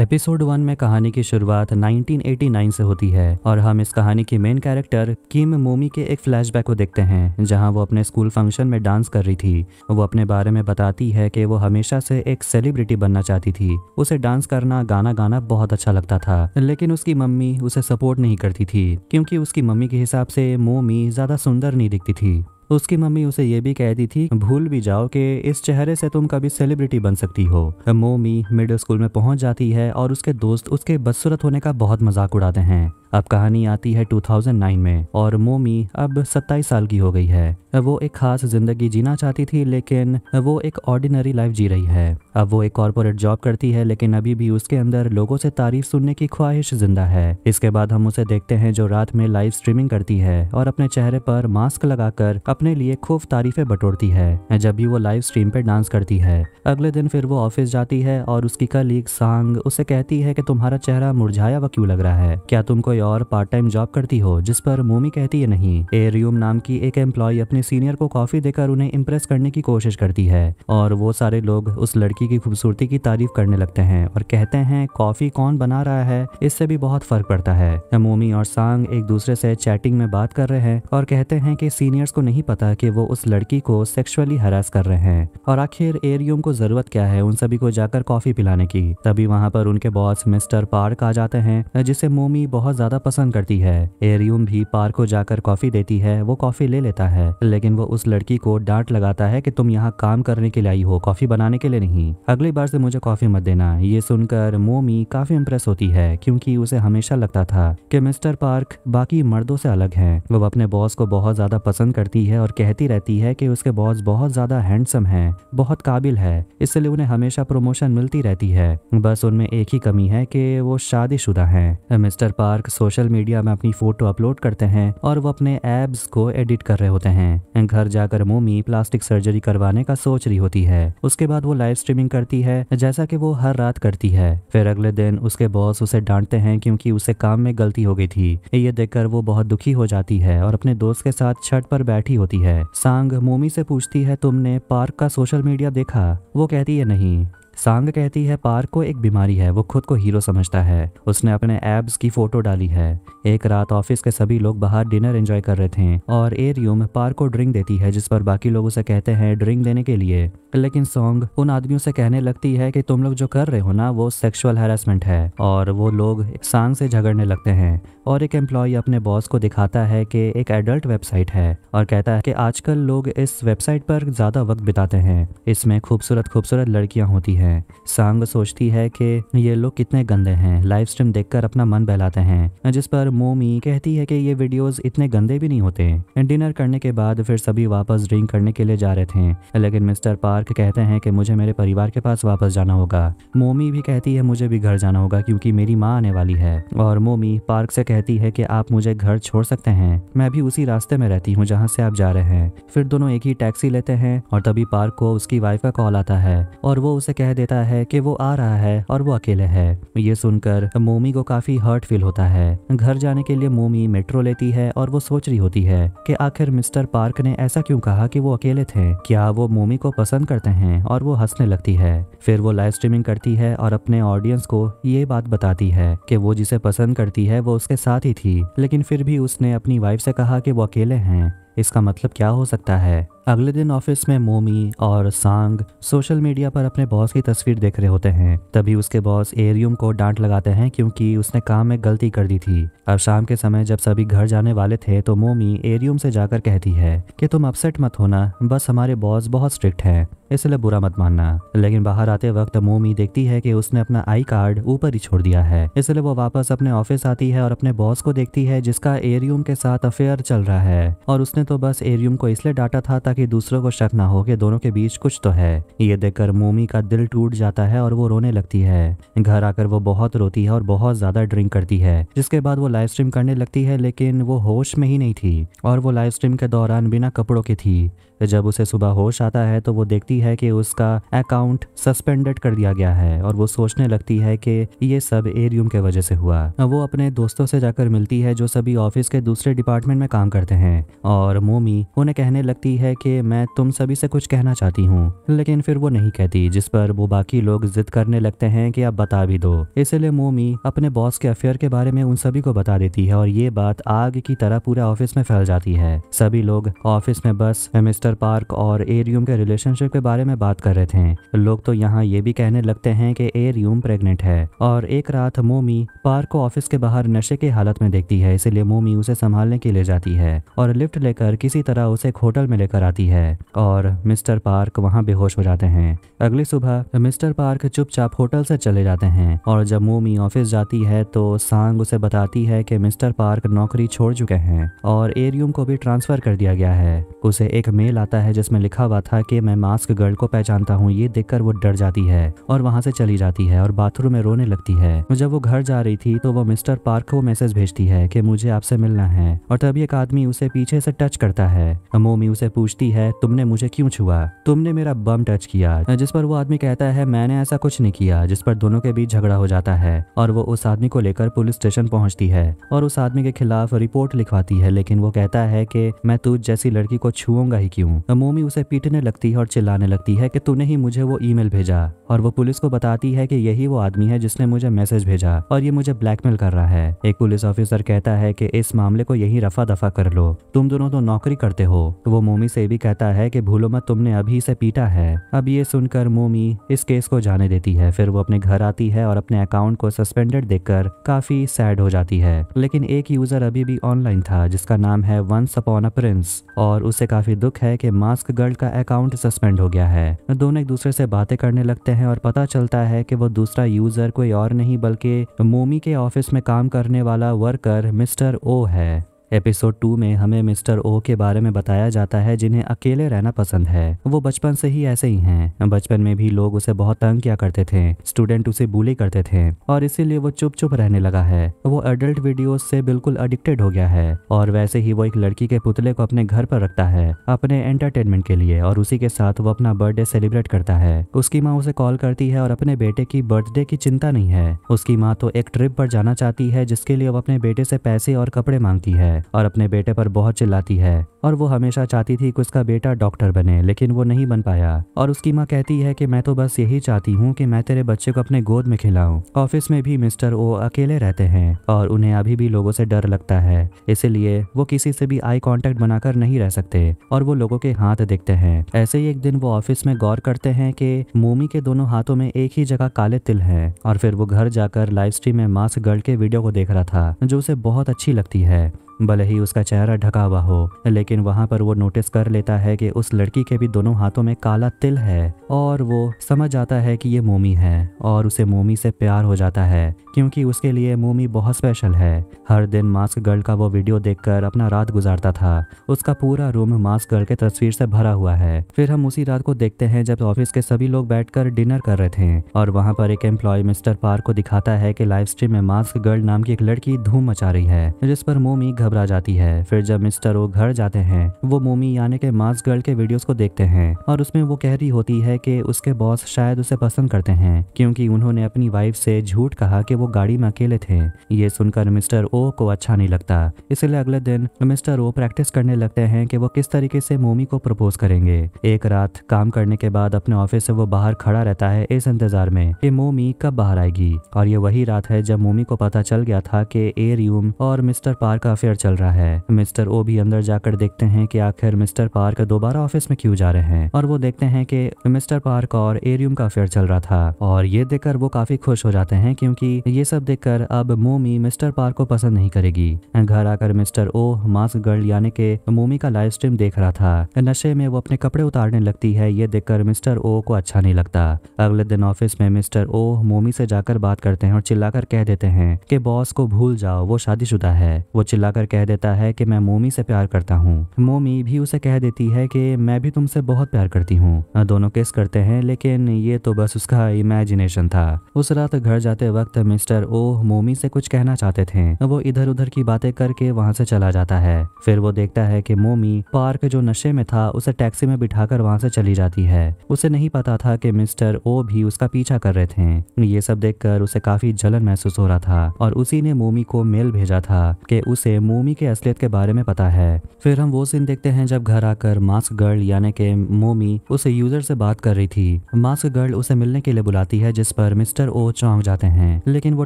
episode one में कहानी की शुरुआत 1989 से होती है और हम इस कहानी की मेन कैरेक्टर किम मोमी के एक फ्लैशबैक को देखते हैं जहां वो अपने स्कूल फंक्शन में डांस कर रही थी वो अपने बारे में बताती है कि वो हमेशा से एक सेलिब्रिटी बनना चाहती थी उसे डांस करना गाना गाना बहुत अच्छा लगता था लेकिन उसकी मम्मी उसे सपोर्ट नहीं करती थी क्योंकि उसकी मम्मी के हिसाब से मोमी ज्यादा सुंदर नहीं दिखती थी उसकी मम्मी उसे ये भी कहती थी भूल भी जाओ कि इस चेहरे से तुम कभी सेलिब्रिटी बन सकती हो मोमी मिडिल स्कूल में पहुंच जाती है और उसके दोस्त उसके बदसूरत होने का बहुत मजाक उड़ाते हैं अब कहानी आती है 2009 में और मोमी अब 27 साल की हो गई है वो एक खास जिंदगी जीना चाहती थी लेकिन वो एक ऑर्डिनरी लाइफ जी रही है अब वो एक कॉरपोरेट जॉब करती है लेकिन अभी भी उसके अंदर लोगों से तारीफ सुनने की ख्वाहिश जिंदा है इसके बाद हम उसे देखते हैं जो रात में लाइव स्ट्रीमिंग करती है और अपने चेहरे पर मास्क लगाकर अपने लिए खूब तारीफें बटोरती है जब भी वो लाइव स्ट्रीम पे डांस करती है अगले दिन फिर वो ऑफिस जाती है और उसकी कलीग सांग उसे कहती है कि तुम्हारा चेहरा मुरझाया व क्यों लग रहा है क्या तुम कोई कोई और पार्ट टाइम जॉब करती हो जिस पर मोमी कहती है नहीं एरियम नाम की एक एम्प्लॉय अपने सीनियर को कॉफी देकर उन्हें इम्प्रेस करने की कोशिश करती है और वो सारे लोग उस लड़की की खूबसूरती की तारीफ करने लगते हैं और कहते हैं कॉफी कौन बना रहा है इससे भी बहुत फर्क पड़ता है मोमी और सांग एक दूसरे से चैटिंग में बात कर रहे हैं और कहते हैं कि सीनियर्स को नहीं पता कि वो उस लड़की को सेक्सुअली हरास कर रहे हैं और आखिर एरियम को जरूरत क्या है उन सभी को जाकर कॉफी पिलाने की तभी वहाँ पर उनके बॉस मिस्टर पार्क आ जाते हैं जिसे मोमी बहुत ज्यादा ज्यादा पसंद करती है एरियम भी पार्क को जाकर कॉफी देती है वो कॉफी ले लेता है लेकिन वो उस लड़की को डांट लगाता है कि तुम यहाँ काम करने के लिए आई हो कॉफी बनाने के लिए नहीं अगली बार से मुझे कॉफी मत देना ये सुनकर मोमी काफी इम्प्रेस होती है क्योंकि उसे हमेशा लगता था कि मिस्टर पार्क बाकी मर्दों से अलग है वो अपने बॉस को बहुत ज्यादा पसंद करती है और कहती रहती है कि उसके बॉस बहुत ज्यादा हैंडसम है बहुत काबिल है इसलिए उन्हें हमेशा प्रमोशन मिलती रहती है बस उनमें एक ही कमी है कि वो शादीशुदा हैं मिस्टर पार्क सोशल मीडिया में अपनी फोटो अपलोड करते हैं और वो अपने एब्स को एडिट कर रहे होते हैं घर जाकर मोमी प्लास्टिक सर्जरी करवाने का सोच रही होती है उसके बाद वो लाइव स्ट्रीमिंग करती है जैसा की वो हर रात करती है फिर अगले दिन उसके बॉस उसे डांटते हैं क्योंकि उसे काम में गलती हो गई थी ये देखकर वो बहुत दुखी हो जाती है और अपने दोस्त के साथ छत पर बैठी होती है सांग मोमी से पूछती है तुमने पार्क का सोशल मीडिया देखा वो कहती है नहीं सांग कहती है पार्क को एक बीमारी है वो खुद को हीरो समझता है उसने अपने एब्स की फोटो डाली है एक रात ऑफिस के सभी लोग बाहर डिनर एंजॉय कर रहे थे और में पार्क को ड्रिंक देती है जिस पर बाकी लोग उसे कहते हैं ड्रिंक देने के लिए लेकिन सॉन्ग उन आदमियों से कहने लगती है कि तुम लोग जो कर रहे हो ना वो सेक्सुअल हेरासमेंट है और वो लोग सांग से झगड़ने लगते हैं और एक एम्प्लॉय अपने बॉस को दिखाता है कि एक एडल्ट वेबसाइट है और कहता है कि आजकल लोग इस वेबसाइट पर ज्यादा वक्त बिताते हैं इसमें खूबसूरत खूबसूरत लड़कियां होती हैं हैं सांग सोचती है कि ये लोग कितने गंदे हैं लाइव स्ट्रीम देखकर अपना मन बहलाते हैं जिस पर मोमी कहती है कि ये वीडियोस इतने गंदे भी नहीं होते डिनर करने के बाद फिर सभी वापस ड्रिंक करने के लिए जा रहे थे लेकिन मिस्टर पार्क कहते हैं कि मुझे मेरे परिवार के पास वापस जाना होगा मोमी भी कहती है मुझे भी घर जाना होगा क्योंकि मेरी माँ आने वाली है और मोमी पार्क से कहती है कि आप मुझे घर छोड़ सकते हैं मैं भी उसी रास्ते में रहती हूँ जहाँ से आप जा रहे हैं फिर दोनों एक ही टैक्सी लेते हैं और तभी पार्क को उसकी वाइफ का कॉल आता है और वो उसे कह देता है कि वो आ रहा है और वो अकेले है ये सुनकर मोमी को काफी हर्ट फील होता है घर जाने के लिए मोमी मेट्रो लेती है और वो सोच रही होती है कि आखिर मिस्टर पार्क ने ऐसा क्यों कहा कि वो अकेले थे क्या वो मोमी को पसंद करते हैं और वो हंसने लगती है फिर वो लाइव स्ट्रीमिंग करती है और अपने ऑडियंस को ये बात बताती है कि वो जिसे पसंद करती है वो उसके साथ ही थी लेकिन फिर भी उसने अपनी वाइफ से कहा कि वो अकेले हैं इसका मतलब क्या हो सकता है अगले दिन ऑफिस में मोमी और सांग सोशल मीडिया पर अपने बॉस की तस्वीर देख रहे होते हैं तभी उसके बॉस एरियम को डांट लगाते हैं क्योंकि उसने काम में गलती कर दी थी अब शाम के समय जब सभी घर जाने वाले थे तो मोमी एरियम से जाकर कहती है कि तुम अपसेट मत होना बस हमारे बॉस बहुत स्ट्रिक्ट हैं इसलिए बुरा मत मानना लेकिन बाहर आते वक्त मोमी देखती है कि उसने अपना आई कार्ड ऊपर ही छोड़ दिया है इसलिए वो वापस अपने ऑफिस आती है और अपने बॉस को देखती है जिसका एरियम के साथ अफेयर चल रहा है और उसने तो बस एरियम को इसलिए डांटा था ताकि दूसरों को शक ना हो कि दोनों के बीच कुछ तो है ये देखकर मोमी का दिल टूट जाता है और वो रोने लगती है घर आकर वो बहुत रोती है और बहुत ज्यादा ड्रिंक करती है जिसके बाद वो लाइव स्ट्रीम करने लगती है लेकिन वो होश में ही नहीं थी और वो लाइव स्ट्रीम के दौरान बिना कपड़ों के थी जब उसे सुबह होश आता है तो वो देखती है कि उसका अकाउंट सस्पेंडेड कर दिया गया है और वो सोचने लगती है कि ये सब एरियम के वजह से हुआ वो अपने दोस्तों से जाकर मिलती है जो सभी ऑफिस के दूसरे डिपार्टमेंट में काम करते हैं और मोमी उन्हें कहने लगती है कि मैं तुम सभी से कुछ कहना चाहती हूँ लेकिन फिर वो नहीं कहती जिस पर वो बाकी लोग जिद करने लगते हैं कि आप बता भी दो इसलिए मोमी अपने बॉस के अफेयर के बारे में उन सभी को बता देती है और ये बात आग की तरह पूरे ऑफिस में फैल जाती है सभी लोग ऑफिस में बस मिस्टर वाटर पार्क और एरियम के रिलेशनशिप के बारे में बात कर रहे थे लोग तो यहाँ ये भी कहने लगते हैं कि एरियम प्रेग्नेंट है और एक रात मोमी पार्क को ऑफिस के बाहर नशे की हालत में देखती है इसीलिए मोमी उसे संभालने के लिए जाती है और लिफ्ट लेकर किसी तरह उसे एक होटल में लेकर आती है और मिस्टर पार्क वहाँ बेहोश हो जाते हैं अगली सुबह मिस्टर पार्क चुपचाप होटल से चले जाते हैं और जब मोमी ऑफिस जाती है तो सांग उसे बताती है कि मिस्टर पार्क नौकरी छोड़ चुके हैं और एरियम को भी ट्रांसफर कर दिया गया है उसे एक मेल आता है जिसमें लिखा हुआ था कि मैं मास्क गर्ल को पहचानता हूँ ये देखकर वो डर जाती है और वहाँ से चली जाती है और बाथरूम में रोने लगती है जब वो घर जा रही थी तो वो मिस्टर पार्क को मैसेज भेजती है की मुझे आपसे मिलना है और तभी एक आदमी उसे पीछे से टच करता है मोमी उसे पूछती है तुमने मुझे क्यों छुआ तुमने मेरा बम टच किया जिस पर वो आदमी कहता है मैंने ऐसा कुछ नहीं किया जिस पर दोनों के बीच झगड़ा हो जाता है और वो उस आदमी को लेकर पुलिस स्टेशन पहुंचती है और उस आदमी के खिलाफ रिपोर्ट लिखवाती है लेकिन वो कहता है कि मैं तू जैसी लड़की को छुऊंगा ही क्यों क्यूँ अमोमी उसे पीटने लगती है और चिल्लाने लगती है की तूने ही मुझे वो ई भेजा और वो पुलिस को बताती है की यही वो आदमी है जिसने मुझे मैसेज भेजा और ये मुझे ब्लैकमेल कर रहा है एक पुलिस ऑफिसर कहता है की इस मामले को यही रफा दफा कर लो तुम दोनों तो नौकरी करते हो वो मोमी से भी कहता है कि भूलो मत तुमने अभी से पीटा है अब ये सुनकर मोमी इस केस को जाने देती है फिर वो अपने घर आती है और अपने अकाउंट को सस्पेंडेड देखकर काफी सैड हो जाती है लेकिन एक यूजर अभी भी ऑनलाइन था जिसका नाम है वंस अपॉन अ प्रिंस और उसे काफी दुख है है कि मास्क गर्ल का अकाउंट सस्पेंड हो गया है दोनों एक दूसरे से बातें करने लगते हैं और पता चलता है कि वो दूसरा यूजर कोई और नहीं बल्कि मोमी के ऑफिस में काम करने वाला वर्कर मिस्टर ओ है एपिसोड टू में हमें मिस्टर ओ के बारे में बताया जाता है जिन्हें अकेले रहना पसंद है वो बचपन से ही ऐसे ही हैं बचपन में भी लोग उसे बहुत तंग किया करते थे स्टूडेंट उसे बुली करते थे और इसीलिए वो चुप चुप रहने लगा है वो अडल्ट वीडियो से बिल्कुल अडिक्टेड हो गया है और वैसे ही वो एक लड़की के पुतले को अपने घर पर रखता है अपने एंटरटेनमेंट के लिए और उसी के साथ वो अपना बर्थडे सेलिब्रेट करता है उसकी माँ उसे कॉल करती है और अपने बेटे की बर्थडे की चिंता नहीं है उसकी माँ तो एक ट्रिप पर जाना चाहती है जिसके लिए वो अपने बेटे से पैसे और कपड़े मांगती है और अपने बेटे पर बहुत चिल्लाती है और वो हमेशा चाहती थी कि उसका बेटा डॉक्टर बने लेकिन वो नहीं बन पाया और उसकी माँ कहती है कि मैं तो बस यही चाहती हूँ कि मैं तेरे बच्चे को अपने गोद में खिलाऊं ऑफिस में भी मिस्टर ओ अकेले रहते हैं और उन्हें अभी भी लोगों से डर लगता है इसीलिए वो किसी से भी आई कॉन्टेक्ट बनाकर नहीं रह सकते और वो लोगों के हाथ देखते हैं ऐसे ही एक दिन वो ऑफिस में गौर करते हैं कि मोमी के दोनों हाथों में एक ही जगह काले तिल हैं और फिर वो घर जाकर लाइव स्ट्रीम में मास्क गर्ल के वीडियो को देख रहा था जो उसे बहुत अच्छी लगती है भले ही उसका चेहरा ढका हुआ हो लेकिन वहाँ पर वो नोटिस कर लेता है कि उस लड़की के भी दोनों हाथों में काला तिल है और वो समझ जाता है कि ये मोमी है और उसे मोमी से प्यार हो जाता है क्योंकि उसके लिए मोमी बहुत स्पेशल है हर दिन मास्क गर्ल का वो वीडियो देखकर अपना रात गुजारता था उसका पूरा रूम मास्क गर्ल के तस्वीर से भरा हुआ है फिर हम उसी रात को देखते हैं जब ऑफिस के सभी लोग बैठकर डिनर कर रहे थे और वहाँ पर एक एम्प्लॉय मिस्टर पार्क को दिखाता है कि लाइव स्ट्रीम में मास्क गर्ल नाम की एक लड़की धूम मचा रही है जिस पर मोमी घबरा जाती है फिर जब मिस्टर ओ घर जाते हैं वो मोमी यानी के मास गर्ल के वीडियोस को देखते हैं और उसमें वो कह रही होती है कि उसके बॉस शायद उसे पसंद करते हैं क्योंकि उन्होंने अपनी वाइफ से झूठ कहा कि वो गाड़ी में अकेले थे ये सुनकर मिस्टर ओ को अच्छा नहीं लगता इसलिए अगले दिन मिस्टर ओ प्रैक्टिस करने लगते हैं कि वो किस तरीके से मोमी को प्रपोज करेंगे एक रात काम करने के बाद अपने ऑफिस से वो बाहर खड़ा रहता है इस इंतजार में कि मोमी कब बाहर आएगी और ये वही रात है जब मोमी को पता चल गया था कि एरियम और मिस्टर पार का अफेयर चल रहा है मिस्टर ओ भी अंदर जाकर देखते हैं कि आखिर मिस्टर पार्क दोबारा ऑफिस में क्यों जा रहे हैं और वो देखते हैं कि मिस्टर पार्क और एरियम का अफेयर चल रहा था और ये देखकर वो काफी खुश हो जाते हैं क्योंकि ये सब देखकर अब मोमी मिस्टर पार्क को पसंद नहीं करेगी घर आकर मिस्टर ओ मास्क गर्ल यानी के मोमी का लाइव स्ट्रीम देख रहा था नशे में वो अपने कपड़े उतारने लगती है ये देखकर मिस्टर ओ को अच्छा नहीं लगता अगले दिन ऑफिस में मिस्टर ओ मोमी से जाकर बात करते हैं और चिल्लाकर कह देते हैं कि बॉस को भूल जाओ वो शादीशुदा है वो चिल्लाकर कह देता है कि मैं मोमी से प्यार करता हूँ मोमी भी उसे कह देती है कि मैं भी तुमसे बहुत प्यार करती हूँ दोनों किस करते हैं लेकिन ये तो बस उसका इमेजिनेशन था उस रात घर जाते वक्त मिस्टर ओ मोमी से कुछ कहना चाहते थे वो इधर उधर की बातें करके वहाँ से चला जाता है फिर वो देखता है की मोमी पार्क जो नशे में था उसे टैक्सी में बिठाकर वहाँ से चली जाती है उसे नहीं पता था की मिस्टर ओ भी उसका पीछा कर रहे थे ये सब देखकर उसे काफी जलन महसूस हो रहा था और उसी ने मोमी को मेल भेजा था कि उसे मोमी मोमी के असलियत के बारे में पता है फिर हम वो सीन देखते हैं जब घर आकर मास्क गर्ल यानी के मोमी उस यूजर से बात कर रही थी मास्क गर्ल उसे मिलने के लिए बुलाती है जिस पर मिस्टर ओ चौंक जाते हैं लेकिन वो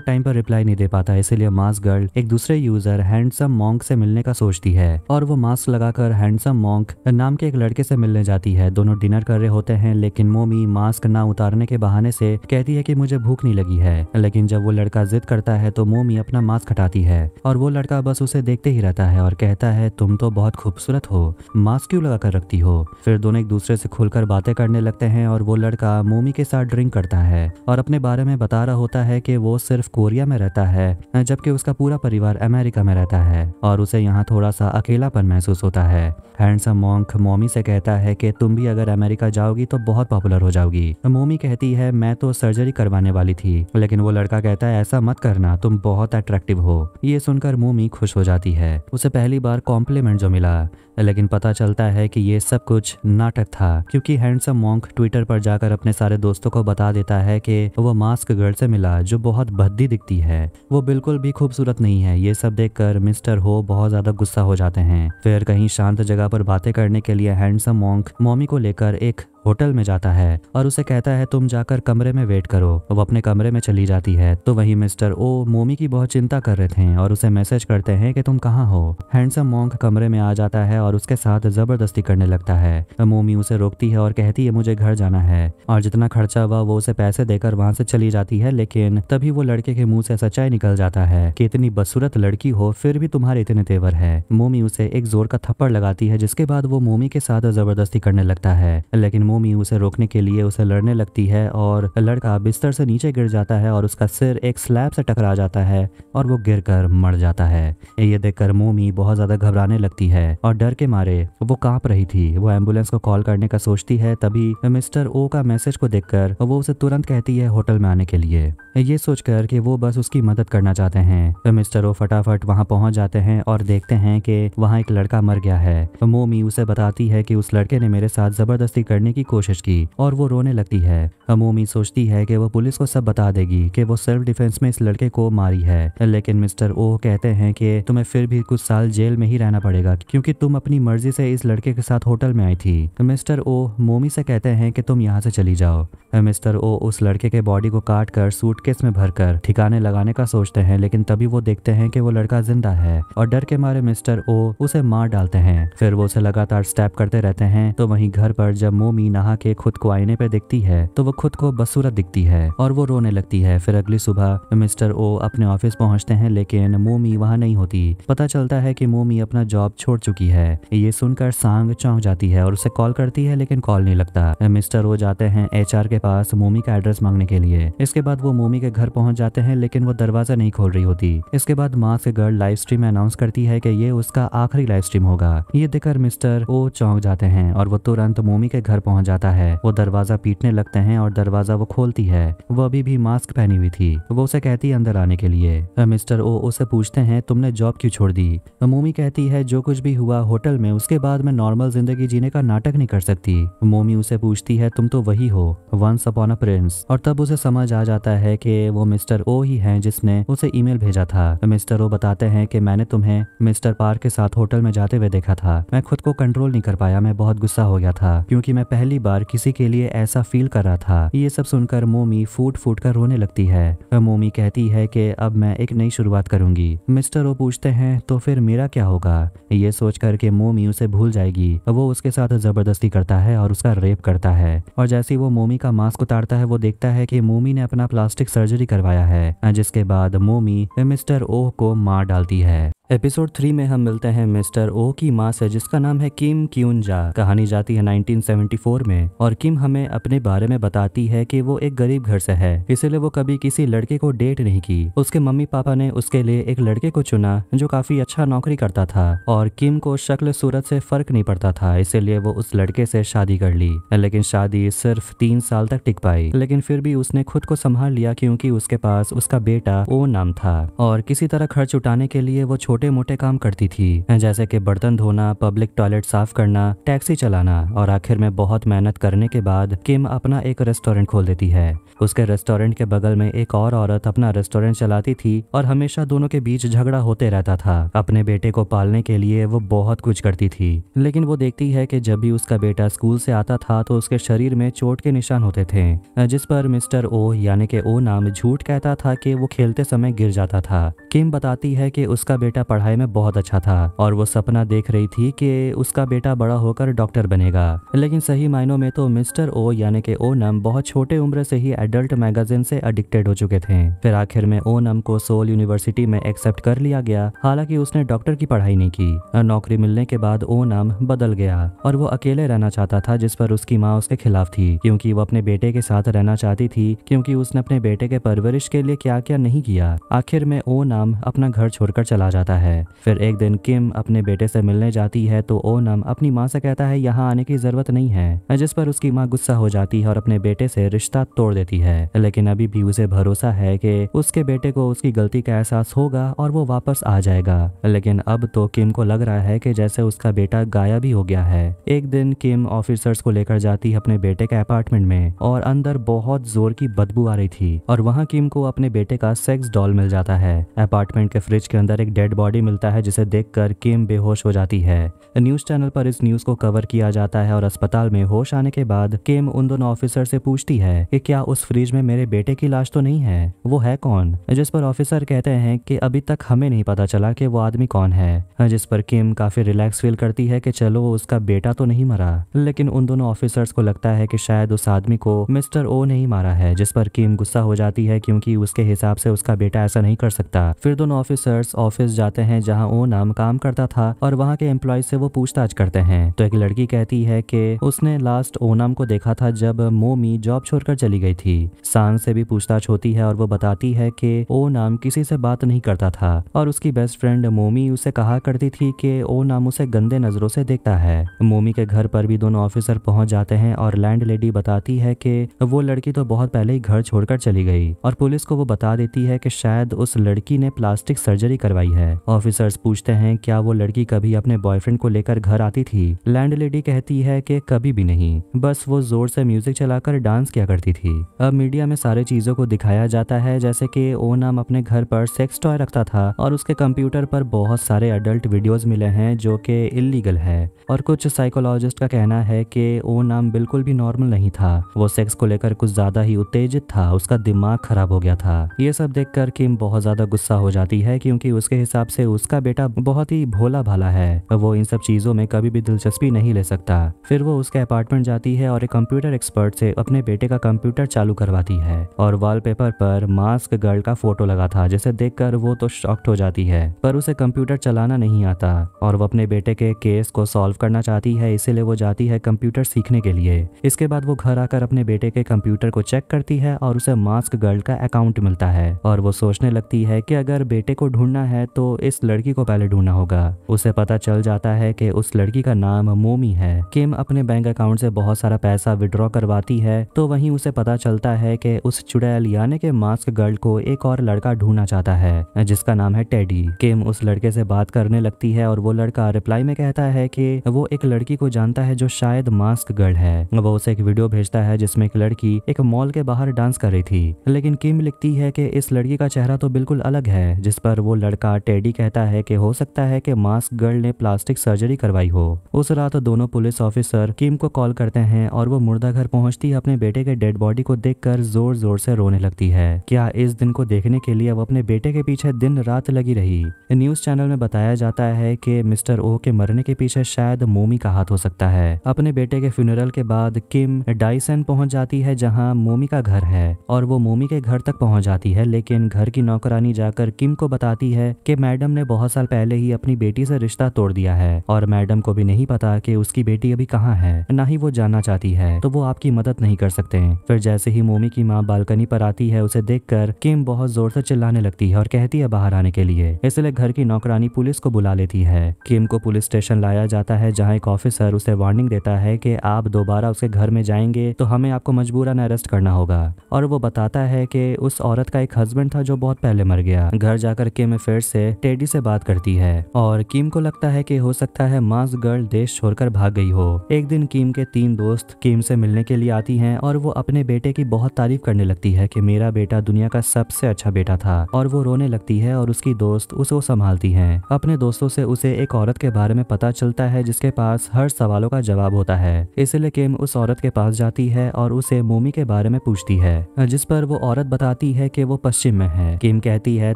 टाइम पर रिप्लाई नहीं दे पाता इसलिए मास्क गर्ल एक दूसरे यूजर हैंडसम मॉन्क से मिलने का सोचती है और वो मास्क लगाकर हैंडसम मॉन्क नाम के एक लड़के से मिलने जाती है दोनों डिनर कर रहे होते हैं लेकिन मोमी मास्क ना उतारने के बहाने से कहती है कि मुझे भूख नहीं लगी है लेकिन जब वो लड़का जिद करता है तो मोमी अपना मास्क हटाती है और वो लड़का बस उसे देख देखते ही रहता है और कहता है तुम तो बहुत खूबसूरत हो मास्क क्यों लगा कर रखती हो फिर दोनों एक दूसरे से खुलकर बातें करने लगते हैं और वो लड़का मोमी के साथ ड्रिंक करता है और अपने बारे में बता रहा होता है की वो सिर्फ कोरिया में रहता है जबकि उसका पूरा परिवार अमेरिका में रहता है और उसे यहाँ थोड़ा सा अकेलापन महसूस होता है हैंडसम मॉन्क मोमी से कहता है की तुम भी अगर अमेरिका जाओगी तो बहुत पॉपुलर हो जाओगी मोमी कहती है मैं तो सर्जरी करवाने वाली थी लेकिन वो लड़का कहता है ऐसा मत करना तुम बहुत अट्रैक्टिव हो ये सुनकर मोमी खुश हो जाती चाहती है उसे पहली बार कॉम्प्लीमेंट जो मिला लेकिन पता चलता है कि ये सब कुछ नाटक था क्योंकि हैंडसम मॉन्क ट्विटर पर जाकर अपने सारे दोस्तों को बता देता है कि वो मास्क गर्ल से मिला जो बहुत भद्दी दिखती है वो बिल्कुल भी खूबसूरत नहीं है ये सब देखकर मिस्टर हो बहुत ज्यादा गुस्सा हो जाते हैं फिर कहीं शांत जगह पर बातें करने के लिए हैंडसम मॉन्क मॉमी को लेकर एक होटल में जाता है और उसे कहता है तुम जाकर कमरे में वेट करो वो अपने कमरे में चली जाती है तो वही मिस्टर ओ मोमी की बहुत चिंता कर रहे थे और उसे मैसेज करते हैं कि तुम कहाँ हो हैंडसम मोंग कमरे में आ जाता है और उसके साथ जबरदस्ती करने लगता है मोमी उसे रोकती है और कहती है मुझे घर जाना है और जितना खर्चा हुआ वो उसे पैसे देकर वहां से चली जाती है लेकिन तभी वो लड़के के मुंह से सच्चाई निकल जाता है कि इतनी बसूरत लड़की हो फिर भी तुम्हारे इतने तेवर है मोमी उसे एक जोर का थप्पड़ लगाती है जिसके बाद वो मोमी के साथ जबरदस्ती करने लगता है लेकिन मोमी उसे रोकने के लिए उसे लड़ने लगती है और लड़का बिस्तर से नीचे गिर जाता है और उसका सिर एक स्लैब से टकरा जाता है और वो गिर कर मर जाता है ये देखकर मोमी बहुत ज्यादा घबराने लगती है और डर के मारे वो कांप रही थी वो एम्बुलेंस को कॉल करने का सोचती है तभी मिस्टर ओ का मैसेज को देखकर वो उसे तुरंत कहती है होटल में आने के लिए ये सोचकर कि वो बस उसकी मदद करना चाहते हैं तो मिस्टर ओ फटाफट वहाँ पहुंच जाते हैं और देखते हैं कि वहाँ एक लड़का मर गया है मोमी उसे बताती है कि उस लड़के ने मेरे साथ जबरदस्ती करने की की कोशिश की और वो रोने लगती है अमूमी सोचती है कि वो पुलिस को सब बता देगी कि वो सेल्फ डिफेंस में इस लड़के को मारी है लेकिन मिस्टर ओ कहते हैं कि तुम्हें फिर भी कुछ साल जेल में ही रहना पड़ेगा क्योंकि तुम अपनी मर्जी से इस लड़के के साथ होटल में आई थी मिस्टर ओ मोमी से कहते हैं कि तुम यहाँ से चली जाओ मिस्टर ओ उस लड़के के बॉडी को काट कर सूटकेस में भरकर ठिकाने लगाने का सोचते हैं लेकिन तभी वो देखते हैं कि वो लड़का जिंदा है और डर के मारे मिस्टर ओ उसे मार डालते हैं फिर वो उसे लगातार स्टैप करते रहते हैं तो वहीं घर पर जब मोमी नहा के खुद को आईने पे देखती है तो वो खुद को बदसूरत दिखती है और वो रोने लगती है फिर अगली सुबह मिस्टर ओ अपने ऑफिस पहुंचते हैं लेकिन मोमी वहाँ नहीं होती पता चलता है कि मोमी अपना जॉब छोड़ चुकी है ये सुनकर सांग चौंक जाती है और उसे कॉल करती है लेकिन कॉल नहीं लगता मिस्टर ओ जाते हैं एच के पास मोमी का एड्रेस मांगने के लिए इसके बाद वो मोमी के घर पहुँच जाते हैं लेकिन वो दरवाजा नहीं खोल रही होती इसके बाद mask girl live stream announce करती है की ये उसका आखिरी लाइव स्ट्रीम होगा ये देखकर मिस्टर ओ चौंक जाते हैं और वो तुरंत मोमी के घर पहुंच पहुंच जाता है वो दरवाजा पीटने लगते हैं और दरवाजा वो खोलती है वो अभी भी मास्क पहनी हुई थी वो उसे कहती है अंदर आने के लिए मिस्टर ओ उसे पूछते हैं तुमने जॉब क्यों छोड़ दी मोमी कहती है जो कुछ भी हुआ होटल में उसके बाद में नॉर्मल जिंदगी जीने का नाटक नहीं कर सकती मोमी उसे पूछती है तुम तो वही हो वंस अपॉन अ प्रिंस और तब उसे समझ आ जाता है कि वो मिस्टर ओ ही हैं जिसने उसे ईमेल भेजा था मिस्टर ओ बताते हैं कि मैंने तुम्हें मिस्टर पार्क के साथ होटल में जाते हुए देखा था मैं खुद को कंट्रोल नहीं कर पाया मैं बहुत गुस्सा हो गया था क्योंकि मैं पहले पहली बार किसी के लिए ऐसा फील कर रहा था ये सब सुनकर मोमी फूट फूट कर रोने लगती है मोमी कहती है कि अब मैं एक नई शुरुआत करूंगी मिस्टर ओ पूछते हैं तो फिर मेरा क्या होगा ये सोच कर के मोमी उसे भूल जाएगी वो उसके साथ जबरदस्ती करता है और उसका रेप करता है और जैसे वो मोमी का मास्क उतारता है वो देखता है की मोमी ने अपना प्लास्टिक सर्जरी करवाया है जिसके बाद मोमी मिस्टर ओ को मार डालती है एपिसोड थ्री में हम मिलते हैं मिस्टर ओ की माँ से जिसका नाम है किम क्यून जा कहानी जाती है 1974 में और किम हमें अपने बारे में बताती है कि वो एक गरीब घर से है इसीलिए वो कभी किसी लड़के को डेट नहीं की उसके मम्मी पापा ने उसके लिए एक लड़के को चुना जो काफी अच्छा नौकरी करता था और किम को शक्ल सूरत से फर्क नहीं पड़ता था इसीलिए वो उस लड़के से शादी कर ली लेकिन शादी सिर्फ तीन साल तक टिक पाई लेकिन फिर भी उसने खुद को संभाल लिया क्यूँकी उसके पास उसका बेटा ओ नाम था और किसी तरह खर्च उठाने के लिए वो छोटे मोटे काम करती थी जैसे कि बर्तन धोना पब्लिक टॉयलेट साफ करना टैक्सी चलाना और आखिर में बहुत मेहनत करने के बाद किम अपना एक रेस्टोरेंट खोल देती है उसके रेस्टोरेंट के बगल में एक और औरत अपना रेस्टोरेंट चलाती थी और हमेशा दोनों के बीच झगड़ा होते रहता था अपने बेटे को पालने के लिए वो बहुत कुछ करती थी लेकिन वो देखती है कि जब भी उसका बेटा स्कूल से आता था तो उसके शरीर में चोट के निशान होते थे जिस पर मिस्टर ओ यानी के ओ नाम झूठ कहता था कि वो खेलते समय गिर जाता था किम बताती है कि उसका बेटा पढ़ाई में बहुत अच्छा था और वो सपना देख रही थी कि उसका बेटा बड़ा होकर डॉक्टर बनेगा लेकिन सही मायनों में तो मिस्टर ओ यानी के ओ नाम बहुत छोटे उम्र से ही एड एडल्ट मैगजीन से अडिक्टेड हो चुके थे फिर आखिर में ओनम को सोल यूनिवर्सिटी में एक्सेप्ट कर लिया गया हालांकि उसने डॉक्टर की पढ़ाई नहीं की नौकरी मिलने के बाद ओनम बदल गया और वो अकेले रहना चाहता था जिस पर उसकी माँ उसके खिलाफ थी क्योंकि वो अपने बेटे के साथ रहना चाहती थी क्योंकि उसने अपने बेटे के परवरिश के लिए क्या क्या नहीं किया आखिर में ओ नाम अपना घर छोड़कर चला जाता है फिर एक दिन किम अपने बेटे से मिलने जाती है तो ओ नाम अपनी माँ से कहता है यहाँ आने की जरूरत नहीं है जिस पर उसकी माँ गुस्सा हो जाती है और अपने बेटे से रिश्ता तोड़ देती चुकी है लेकिन अभी भी उसे भरोसा है कि उसके बेटे को उसकी गलती का एहसास होगा और वो वापस आ जाएगा लेकिन अब तो किम को लग रहा है कि जैसे उसका बेटा गायब भी हो गया है एक दिन किम ऑफिसर्स को लेकर जाती है अपने बेटे के अपार्टमेंट में और अंदर बहुत जोर की बदबू आ रही थी और वहाँ किम को अपने बेटे का सेक्स डॉल मिल जाता है अपार्टमेंट के फ्रिज के अंदर एक डेड बॉडी मिलता है जिसे देख किम बेहोश हो जाती है न्यूज चैनल पर इस न्यूज को कवर किया जाता है और अस्पताल में होश आने के बाद किम उन दोनों ऑफिसर से पूछती है कि क्या उस फ्रिज में मेरे बेटे की लाश तो नहीं है वो है कौन जिस पर ऑफिसर कहते हैं कि अभी तक हमें नहीं पता चला कि वो आदमी कौन है जिस पर किम काफी रिलैक्स फील करती है कि चलो उसका बेटा तो नहीं मरा लेकिन उन दोनों ऑफिसर्स को लगता है कि शायद उस आदमी को मिस्टर ओ नहीं मारा है जिस पर किम गुस्सा हो जाती है क्योंकि उसके हिसाब से उसका बेटा ऐसा नहीं कर सकता फिर दोनों ऑफिसर्स ऑफिस जाते हैं जहाँ ओ नाम काम करता था और वहाँ के एम्प्लॉय से वो पूछताछ करते हैं तो एक लड़की कहती है कि उसने लास्ट नाम को देखा था जब मोमी जॉब छोड़कर चली गई थी की सान से भी पूछताछ होती है और वो बताती है कि ओ नाम किसी से बात नहीं करता था और उसकी बेस्ट फ्रेंड मोमी उसे कहा करती थी कि ओ नाम उसे गंदे नजरों से देखता है मोमी के घर पर भी दोनों ऑफिसर पहुंच जाते हैं और लैंड लेडी बताती है कि वो लड़की तो बहुत पहले ही घर छोड़कर चली गई और पुलिस को वो बता देती है कि शायद उस लड़की ने प्लास्टिक सर्जरी करवाई है ऑफिसर्स पूछते हैं क्या वो लड़की कभी अपने बॉयफ्रेंड को लेकर घर आती थी लैंड लेडी कहती है कि कभी भी नहीं बस वो जोर से म्यूजिक चलाकर डांस किया करती थी अब मीडिया में सारे चीज़ों को दिखाया जाता है जैसे कि ओनम अपने घर पर सेक्स टॉय रखता था और उसके कंप्यूटर पर बहुत सारे अडल्ट वीडियोस मिले हैं जो कि इलीगल है और कुछ साइकोलॉजिस्ट का कहना है कि ओनम बिल्कुल भी नॉर्मल नहीं था वो सेक्स को लेकर कुछ ज़्यादा ही उत्तेजित था उसका दिमाग खराब हो गया था ये सब देख कर किम बहुत ज़्यादा गुस्सा हो जाती है क्योंकि उसके हिसाब से उसका बेटा बहुत ही भोला भाला है वो इन सब चीज़ों में कभी भी दिलचस्पी नहीं ले सकता फिर वो उसके अपार्टमेंट जाती है और एक कंप्यूटर एक्सपर्ट से अपने बेटे का कंप्यूटर चालू चालू करवाती है और वॉलपेपर पर मास्क गर्ल का फोटो लगा था जिसे देखकर वो तो शॉक्ट हो जाती है पर उसे कंप्यूटर चलाना नहीं आता और वो अपने बेटे के केस को सॉल्व करना चाहती है इसीलिए वो जाती है कंप्यूटर सीखने के लिए इसके बाद वो घर आकर अपने बेटे के कंप्यूटर को चेक करती है और उसे मास्क गर्ल का अकाउंट मिलता है और वो सोचने लगती है कि अगर बेटे को ढूंढना है तो इस लड़की को पहले ढूंढना होगा उसे पता चल जाता है कि उस लड़की का नाम मोमी है किम अपने बैंक अकाउंट से बहुत सारा पैसा विड्रॉ करवाती है तो वहीं उसे पता चलता बताता है कि उस चुड़ैल यानी के मास्क गर्ल को एक और लड़का ढूंढना चाहता है जिसका नाम है टेडी किम उस लड़के से बात करने लगती है और वो लड़का रिप्लाई में कहता है कि वो एक लड़की को जानता है जो शायद मास्क गर्ल है वो उसे एक वीडियो भेजता है जिसमे एक लड़की एक मॉल के बाहर डांस कर रही थी लेकिन किम लिखती है की इस लड़की का चेहरा तो बिल्कुल अलग है जिस पर वो लड़का टेडी कहता है की हो सकता है की मास्क गर्ल ने प्लास्टिक सर्जरी करवाई हो उस रात दोनों पुलिस ऑफिसर किम को कॉल करते हैं और वो मुर्दा घर पहुंचती है अपने बेटे के डेड बॉडी को देख देखकर जोर जोर से रोने लगती है क्या इस दिन को देखने के लिए अब अपने बेटे के पीछे दिन रात लगी रही न्यूज चैनल में बताया जाता है कि मिस्टर ओ के मरने के पीछे शायद मोमी का हाथ हो सकता है अपने बेटे के फ्यूनरल के बाद किम डाइसन पहुंच जाती है जहां मोमी का घर है और वो मोमी के घर तक पहुंच जाती है लेकिन घर की नौकरानी जाकर किम को बताती है कि मैडम ने बहुत साल पहले ही अपनी बेटी से रिश्ता तोड़ दिया है और मैडम को भी नहीं पता कि उसकी बेटी अभी कहाँ है ना ही वो जानना चाहती है तो वो आपकी मदद नहीं कर सकते फिर जैसे ही मोमी की माँ बालकनी पर आती है उसे देखकर किम बहुत जोर से चिल्लाने लगती है और कहती है बाहर आने के लिए इसलिए घर की नौकरानी पुलिस को बुला लेती है किम को पुलिस स्टेशन लाया जाता है जहाँ एक ऑफिसर उसे वार्निंग देता है की आप दोबारा उसके घर में जाएंगे तो हमें आपको मजबूरन अरेस्ट करना होगा और वो बताता है कि उस औरत का एक हस्बैंड था जो बहुत पहले मर गया घर जाकर किम फिर से टेडी से बात करती है और किम को लगता है कि हो सकता है मास गर्ल देश छोड़कर भाग गई हो एक दिन किम के तीन दोस्त किम से मिलने के लिए आती हैं और वो अपने बेटे की की बहुत तारीफ करने लगती है कि मेरा बेटा दुनिया का सबसे अच्छा बेटा था और वो रोने लगती है और उसकी दोस्त उसे संभालती है अपने दोस्तों से उसे एक औरत के बारे में पता चलता है जिसके पास हर सवालों का जवाब होता है इसलिए किम उस औरत के पास जाती है और उसे मोमी के बारे में पूछती है जिस पर वो औरत बताती है की वो पश्चिम में है किम कहती है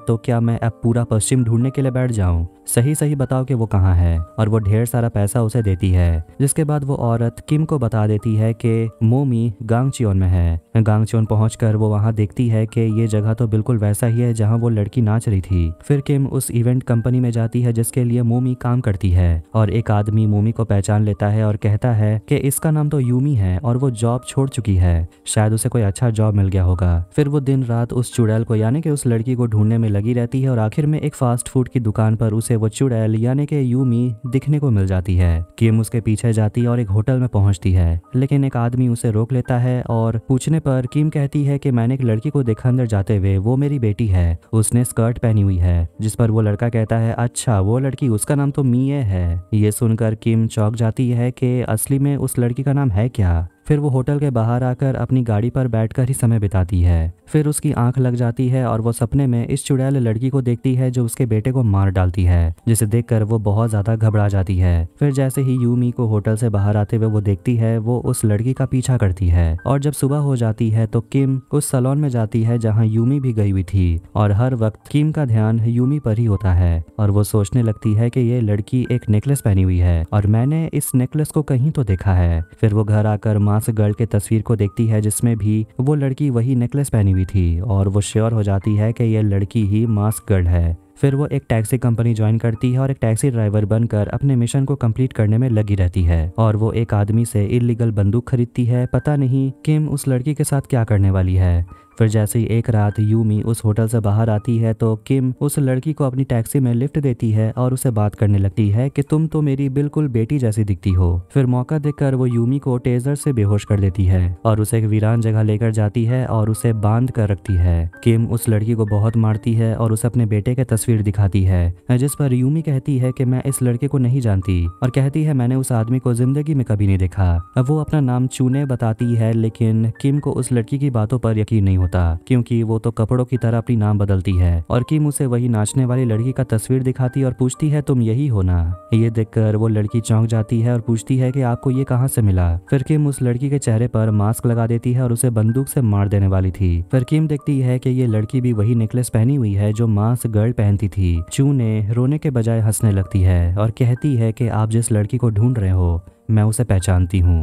तो क्या मैं अब पूरा पश्चिम ढूंढने के लिए बैठ जाऊँ सही सही बताओ की वो कहाँ है और वो ढेर सारा पैसा उसे देती है जिसके बाद वो औरत किम को बता देती है की मोमी गांगचियोन में है गांगचोन पहुंचकर वो वहां देखती है कि ये जगह तो बिल्कुल वैसा ही है जहां वो लड़की नाच रही थी फिर किम उस इवेंट कंपनी में जाती है जिसके लिए मोमी काम करती है और एक आदमी मोमी को पहचान लेता है और कहता है कि इसका नाम तो यूमी है और वो जॉब छोड़ चुकी है शायद उसे कोई अच्छा जॉब मिल गया होगा फिर वो दिन रात उस चुड़ैल को यानी कि उस लड़की को ढूंढने में लगी रहती है और आखिर में एक फास्ट फूड की दुकान पर उसे वो चुड़ैल यानी कि यूमी दिखने को मिल जाती है किम उसके पीछे जाती है और एक होटल में पहुंचती है लेकिन एक आदमी उसे रोक लेता है और पूछने पर किम कहती है कि मैंने एक लड़की को देखा अंदर जाते हुए वो मेरी बेटी है उसने स्कर्ट पहनी हुई है जिस पर वो लड़का कहता है अच्छा वो लड़की उसका नाम तो मिये है ये सुनकर किम चौक जाती है कि असली में उस लड़की का नाम है क्या फिर वो होटल के बाहर आकर अपनी गाड़ी पर बैठकर ही समय बिताती है फिर उसकी आंख लग जाती है और वो सपने में इस चुड़ैल लड़की को देखती है जो उसके बेटे को मार डालती है जिसे देखकर वो बहुत ज्यादा घबरा जाती है फिर जैसे ही यूमी को होटल से बाहर आते हुए वो देखती है वो उस लड़की का पीछा करती है और जब सुबह हो जाती है तो किम उस सलोन में जाती है जहाँ यूमी भी गई हुई थी और हर वक्त किम का ध्यान यूमी पर ही होता है और वो सोचने लगती है कि ये लड़की एक नेकलेस पहनी हुई है और मैंने इस नेकलेस को कहीं तो देखा है फिर वो घर आकर माँ वहां से गर्ल के तस्वीर को देखती है जिसमें भी वो लड़की वही नेकलेस पहनी हुई थी और वो श्योर हो जाती है कि यह लड़की ही मास्क गर्ल है फिर वो एक टैक्सी कंपनी ज्वाइन करती है और एक टैक्सी ड्राइवर बनकर अपने मिशन को कंप्लीट करने में लगी रहती है और वो एक आदमी से इलीगल बंदूक खरीदती है पता नहीं किम उस लड़की के साथ क्या करने वाली है फिर जैसे ही एक रात यूमी उस होटल से बाहर आती है तो किम उस लड़की को अपनी टैक्सी में लिफ्ट देती है और उसे बात करने लगती है कि तुम तो मेरी बिल्कुल बेटी जैसी दिखती हो फिर मौका देखकर वो यूमी को टेजर से बेहोश कर देती है और उसे एक वीरान जगह लेकर जाती है और उसे बांध कर रखती है किम उस लड़की को बहुत मारती है और उसे अपने बेटे की तस्वीर दिखाती है जिस पर यूमी कहती है की मैं इस लड़के को नहीं जानती और कहती है मैंने उस आदमी को जिंदगी में कभी नहीं देखा वो अपना नाम चूने बताती है लेकिन किम को उस लड़की की बातों पर यकीन नहीं होता क्योंकि वो तो कपड़ों की तरह अपनी नाम बदलती है और किम उसे वही नाचने वाली लड़की का तस्वीर दिखाती और पूछती है तुम यही हो ना ये देखकर वो लड़की चौंक जाती है और पूछती है कि आपको ये कहाँ से मिला फिर किम उस लड़की के चेहरे पर मास्क लगा देती है और उसे बंदूक से मार देने वाली थी फिर किम देखती है की ये लड़की भी वही नेकलेस पहनी हुई है जो मास्क गर्ल पहनती थी चू ने रोने के बजाय हंसने लगती है और कहती है की आप जिस लड़की को ढूंढ रहे हो मैं उसे पहचानती हूँ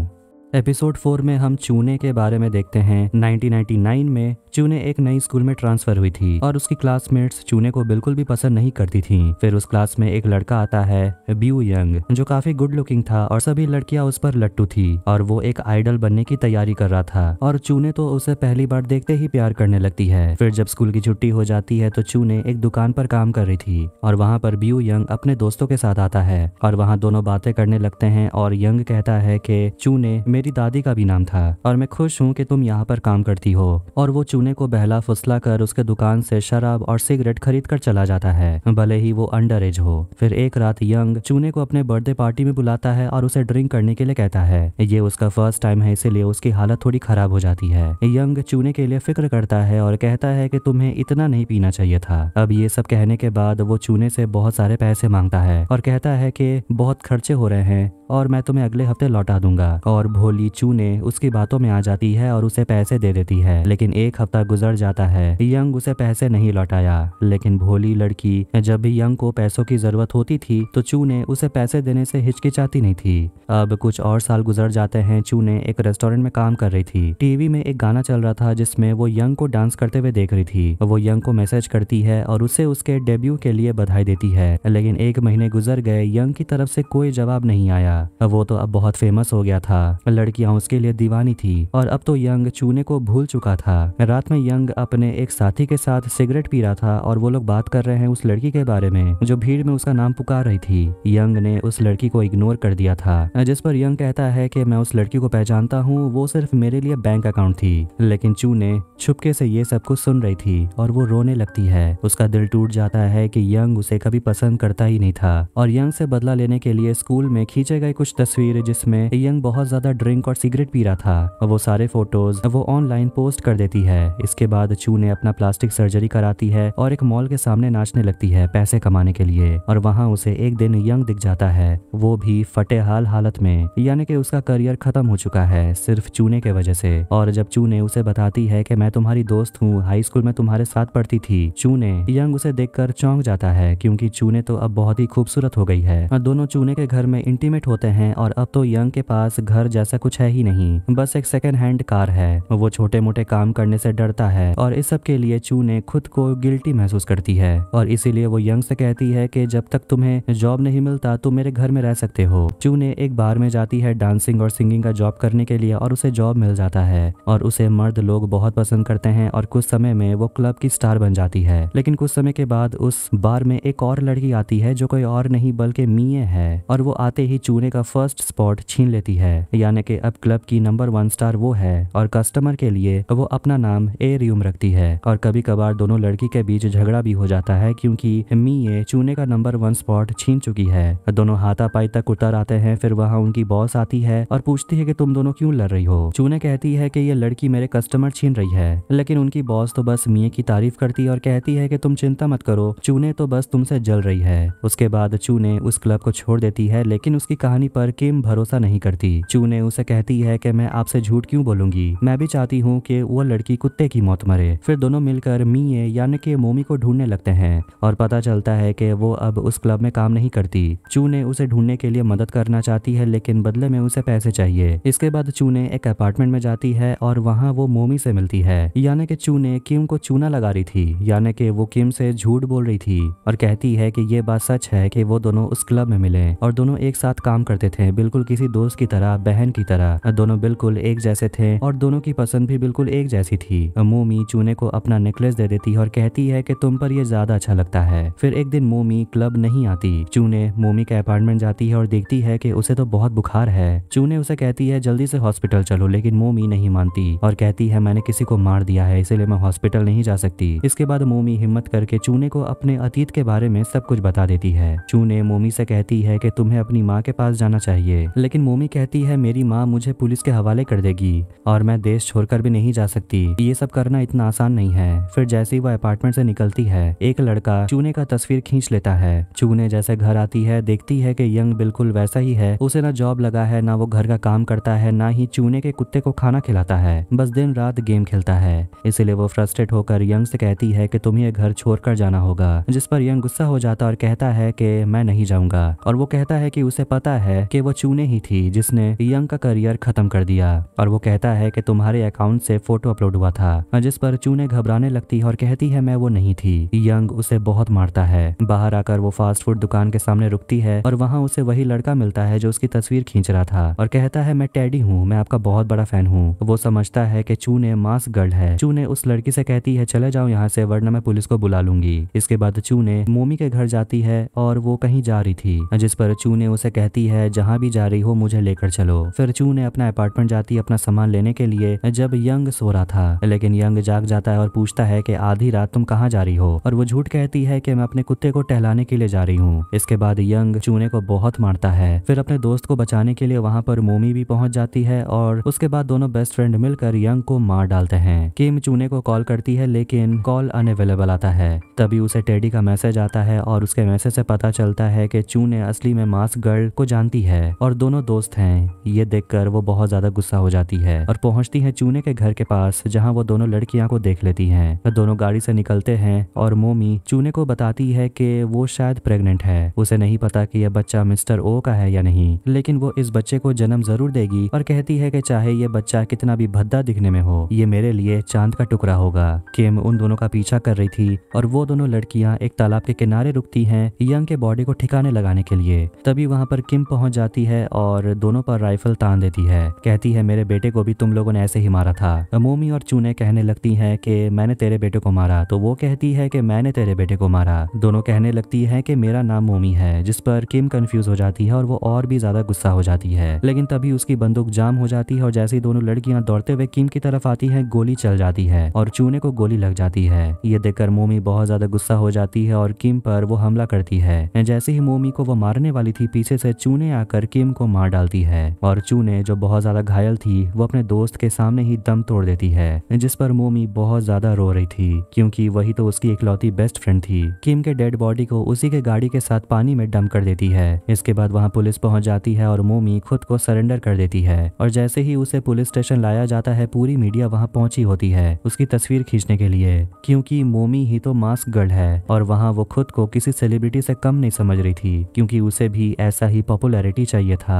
एपिसोड फोर में हम चूने के बारे में देखते हैं 1999 में चूने एक नई स्कूल में ट्रांसफर हुई थी और उसकी क्लासमेट्स चूने को बिल्कुल भी पसंद नहीं करती थी फिर उस क्लास में एक लड़का आता है ब्यू यंग जो काफी गुड लुकिंग था और सभी लड़कियां उस पर लट्टू थी और वो एक आइडल बनने की तैयारी कर रहा था और चूने तो उसे पहली बार देखते ही प्यार करने लगती है फिर जब स्कूल की छुट्टी हो जाती है तो चूने एक दुकान पर काम कर रही थी और वहाँ पर ब्यू यंग अपने दोस्तों के साथ आता है और वहाँ दोनों बातें करने लगते हैं और यंग कहता है की चूने मेरे मेरी दादी का भी नाम था और मैं खुश हूँ कि तुम यहाँ पर काम करती हो और वो चूने को बहला फुसला कर उसके दुकान से शराब और सिगरेट खरीद कर चला जाता है भले ही वो अंडर एज हो फिर एक रात यंग चूने को अपने बर्थडे पार्टी में बुलाता है और उसे ड्रिंक करने के लिए कहता है ये उसका फर्स्ट टाइम है इसीलिए उसकी हालत थोड़ी खराब हो जाती है यंग चूने के लिए फिक्र करता है और कहता है कि तुम्हें इतना नहीं पीना चाहिए था अब ये सब कहने के बाद वो चूने से बहुत सारे पैसे मांगता है और कहता है कि बहुत खर्चे हो रहे हैं और मैं तुम्हें अगले हफ्ते लौटा दूंगा और भोली चूने उसकी बातों में आ जाती है और उसे पैसे दे देती है लेकिन एक हफ्ता गुजर जाता है यंग उसे पैसे नहीं लौटाया लेकिन भोली लड़की जब भी यंग को पैसों की जरूरत होती थी तो चूने उसे पैसे देने से हिचकिचाती नहीं थी अब कुछ और साल गुजर जाते हैं चूने एक रेस्टोरेंट में काम कर रही थी टीवी में एक गाना चल रहा था जिसमे वो यंग को डांस करते हुए देख रही थी वो यंग को मैसेज करती है और उसे उसके डेब्यू के लिए बधाई देती है लेकिन एक महीने गुजर गए यंग की तरफ से कोई जवाब नहीं आया गया वो तो अब बहुत फेमस हो गया था लड़कियां उसके लिए दीवानी थी और अब तो यंग चूने को भूल चुका था रात में यंग अपने एक साथी के साथ सिगरेट पी रहा था और वो लोग बात कर रहे हैं उस लड़की के बारे में जो भीड़ में उसका नाम पुकार रही थी यंग ने उस लड़की को इग्नोर कर दिया था जिस पर यंग कहता है कि मैं उस लड़की को पहचानता हूँ वो सिर्फ मेरे लिए बैंक अकाउंट थी लेकिन चूने छुपके से ये सब कुछ सुन रही थी और वो रोने लगती है उसका दिल टूट जाता है कि यंग उसे कभी पसंद करता ही नहीं था और यंग से बदला लेने के लिए स्कूल में खींचे गए कुछ तस्वीरें जिसमें यंग बहुत ज्यादा ड्रिंक और सिगरेट पी रहा था और वो सारे फोटोज वो ऑनलाइन पोस्ट कर देती है इसके बाद चू ने अपना प्लास्टिक सर्जरी कराती है और एक मॉल के सामने नाचने लगती है पैसे कमाने के लिए और वहाँ उसे एक दिन यंग दिख जाता है वो भी फटे हाल हालत में यानी कि उसका करियर खत्म हो चुका है सिर्फ चूने के वजह से और जब चू ने उसे बताती है कि मैं तुम्हारी दोस्त हूँ हाई स्कूल में तुम्हारे साथ पढ़ती थी चू ने यंग उसे देखकर चौंक जाता है क्योंकि चूने तो अब बहुत ही खूबसूरत हो गई है और दोनों चूने के घर में इंटीमेट हो होते हैं और अब तो यंग के पास घर जैसा कुछ है ही नहीं बस एक सेकेंड हैंड कार है वो छोटे मोटे काम करने से डरता है और इस सब के लिए चूने खुद को गिल्टी महसूस करती है और इसीलिए वो यंग से कहती है कि जब तक तुम्हें जॉब नहीं मिलता तुम मेरे घर में रह सकते हो चूने एक बार में जाती है डांसिंग और सिंगिंग का जॉब करने के लिए और उसे जॉब मिल जाता है और उसे मर्द लोग बहुत पसंद करते हैं और कुछ समय में वो क्लब की स्टार बन जाती है लेकिन कुछ समय के बाद उस बार में एक और लड़की आती है जो कोई और नहीं बल्कि मिये है और वो आते ही चूने सोने का फर्स्ट स्पॉट छीन लेती है यानी कि अब क्लब की नंबर वन स्टार वो है और कस्टमर के लिए वो अपना नाम ए रियम रखती है और कभी कभार दोनों लड़की के बीच झगड़ा भी हो जाता है क्योंकि मी ये चूने का नंबर वन स्पॉट छीन चुकी है दोनों हाथापाई तक उतर आते हैं फिर वहाँ उनकी बॉस आती है और पूछती है की तुम दोनों क्यूँ लड़ रही हो चूने कहती है की ये लड़की मेरे कस्टमर छीन रही है लेकिन उनकी बॉस तो बस मिये की तारीफ करती है और कहती है की तुम चिंता मत करो चूने तो बस तुमसे जल रही है उसके बाद चूने उस क्लब को छोड़ देती है लेकिन उसकी कहानी कहानी पर किम भरोसा नहीं करती चूने उसे कहती है कि मैं आपसे झूठ क्यों बोलूंगी मैं भी चाहती हूँ कि वो लड़की कुत्ते की मौत मरे फिर दोनों मिलकर मीए यानी कि मोमी को ढूंढने लगते हैं और पता चलता है कि वो अब उस क्लब में काम नहीं करती चूने उसे ढूंढने के लिए मदद करना चाहती है लेकिन बदले में उसे पैसे चाहिए इसके बाद चूने एक अपार्टमेंट में जाती है और वहाँ वो मोमी से मिलती है यानी कि चूने किम को चूना लगा रही थी यानी कि वो किम से झूठ बोल रही थी और कहती है कि ये बात सच है कि वो दोनों उस क्लब में मिले और दोनों एक साथ काम करते थे बिल्कुल किसी दोस्त की तरह बहन की तरह दोनों बिल्कुल एक जैसे थे और दोनों की पसंद भी बिल्कुल एक जैसी थी मोमी चूने को अपना नेकलेस दे देती है और कहती है की तुम पर यह ज्यादा अच्छा लगता है फिर एक दिन मोमी क्लब नहीं आती चूने मोमी के अपार्टमेंट जाती है और देखती है की उसे तो बहुत बुखार है चूने उसे कहती है जल्दी से हॉस्पिटल चलो लेकिन मोमी नहीं मानती और कहती है मैंने किसी को मार दिया है इसीलिए मैं हॉस्पिटल नहीं जा सकती इसके बाद मोमी हिम्मत करके चूने को अपने अतीत के बारे में सब कुछ बता देती है चूने मोमी से कहती है कि तुम्हें अपनी माँ के पास पास जाना चाहिए लेकिन मोमी कहती है मेरी माँ मुझे पुलिस के हवाले कर देगी और मैं देश छोड़कर भी नहीं जा सकती ये सब करना इतना आसान नहीं है फिर जैसे ही वह अपार्टमेंट से निकलती है एक लड़का चूने का तस्वीर खींच लेता है चूने जैसे घर आती है देखती है की यंग बिल्कुल वैसा ही है उसे ना जॉब लगा है ना वो घर का काम करता है ना ही चूने के कुत्ते को खाना खिलाता है बस दिन रात गेम खेलता है इसीलिए वो फ्रस्ट्रेट होकर यंग से कहती है की तुम्हें घर छोड़कर जाना होगा जिस पर यंग गुस्सा हो जाता और कहता है की मैं नहीं जाऊंगा और वो कहता है कि उसे पता कहता है कि वो चूने ही थी जिसने यंग का करियर खत्म कर दिया और वो कहता है कि तुम्हारे अकाउंट से फोटो अपलोड हुआ था जिस पर चूने घबराने लगती है और कहती है मैं वो नहीं थी यंग उसे बहुत मारता है बाहर आकर वो फास्ट फूड दुकान के सामने रुकती है और वहाँ उसे वही लड़का मिलता है जो उसकी तस्वीर खींच रहा था और कहता है मैं टैडी हूँ मैं आपका बहुत बड़ा फैन हूँ वो समझता है की चूने मास्क गर्ल है चूने उस लड़की से कहती है चले जाओ यहाँ से वरना मैं पुलिस को बुला लूंगी इसके बाद चूने मोमी के घर जाती है और वो कहीं जा रही थी जिस पर चूने उसे कहती रही है जहाँ भी जा रही हो मुझे लेकर चलो फिर चू ने अपना अपार्टमेंट जाती अपना सामान लेने के लिए जब यंग सो रहा था लेकिन यंग जाग जाता है और पूछता है की आधी रात तुम कहाँ जा रही हो और वो झूठ कहती है की मैं अपने कुत्ते को टहलाने के लिए जा रही हूँ इसके बाद यंग चूने को बहुत मारता है फिर अपने दोस्त को बचाने के लिए वहाँ पर मोमी भी पहुँच जाती है और उसके बाद दोनों बेस्ट फ्रेंड मिलकर यंग को मार डालते हैं किम चूने को कॉल करती है लेकिन कॉल अनअवेलेबल आता है तभी उसे टेडी का मैसेज आता है और उसके मैसेज से पता चलता है कि चूने असली में मास्क गर्ल को जानती है और दोनों दोस्त हैं ये देखकर वो बहुत ज्यादा गुस्सा हो जाती है और पहुंचती है चूने के घर के पास जहाँ वो दोनों लड़कियां को देख लेती हैं दोनों गाड़ी से निकलते हैं और मोमी चूने को बताती है कि वो शायद प्रेग्नेंट है उसे नहीं पता कि यह बच्चा मिस्टर ओ का है या नहीं लेकिन वो इस बच्चे को जन्म जरूर देगी और कहती है कि चाहे ये बच्चा कितना भी भद्दा दिखने में हो ये मेरे लिए चांद का टुकड़ा होगा किम उन दोनों का पीछा कर रही थी और वो दोनों लड़कियां एक तालाब के किनारे रुकती हैं यंग के बॉडी को ठिकाने लगाने के लिए तभी वहां पर किम पहुंच जाती है और दोनों पर राइफल तान देती है कहती है मेरे बेटे को भी तुम लोगों ने ऐसे ही मारा था मोमी और चूने कहने लगती है की मैंने तेरे बेटे को मारा तो वो कहती है की मैंने तेरे बेटे को मारा दोनों कहने लगती है की मेरा नाम मोमी है जिस पर किम कंफ्यूज हो जाती है और वो और भी ज्यादा गुस्सा हो जाती है लेकिन तभी उसकी बंदूक जाम हो जाती है और जैसे ही दोनों लड़कियां दौड़ते हुए किम की तरफ आती है गोली चल जाती है और चूने को गोली लग जाती है ये देखकर मोमी बहुत ज्यादा गुस्सा हो जाती है और किम पर वो हमला करती है जैसे ही मोमी को वो मारने वाली थी पीछे से चूने चू ने आकर किम को मार डालती है और चू ने जो बहुत ज्यादा घायल थी वो अपने दोस्त के सामने ही दम तोड़ देती है जिस पर मोमी बहुत ज्यादा रो रही थी क्योंकि वही तो उसकी इकलौती बेस्ट फ्रेंड थी किम के डेड बॉडी को उसी के गाड़ी के साथ पानी में डम कर देती है इसके बाद वहाँ पुलिस पहुंच जाती है और मोमी खुद को सरेंडर कर देती है और जैसे ही उसे पुलिस स्टेशन लाया जाता है पूरी मीडिया वहाँ पहुंची होती है उसकी तस्वीर खींचने के लिए क्योंकि मोमी ही तो मास्क गढ़ है और वहाँ वो खुद को किसी सेलिब्रिटी से कम नहीं समझ रही थी क्योंकि उसे भी ऐसा ही पॉपुलर पॉपुलैरिटी चाहिए था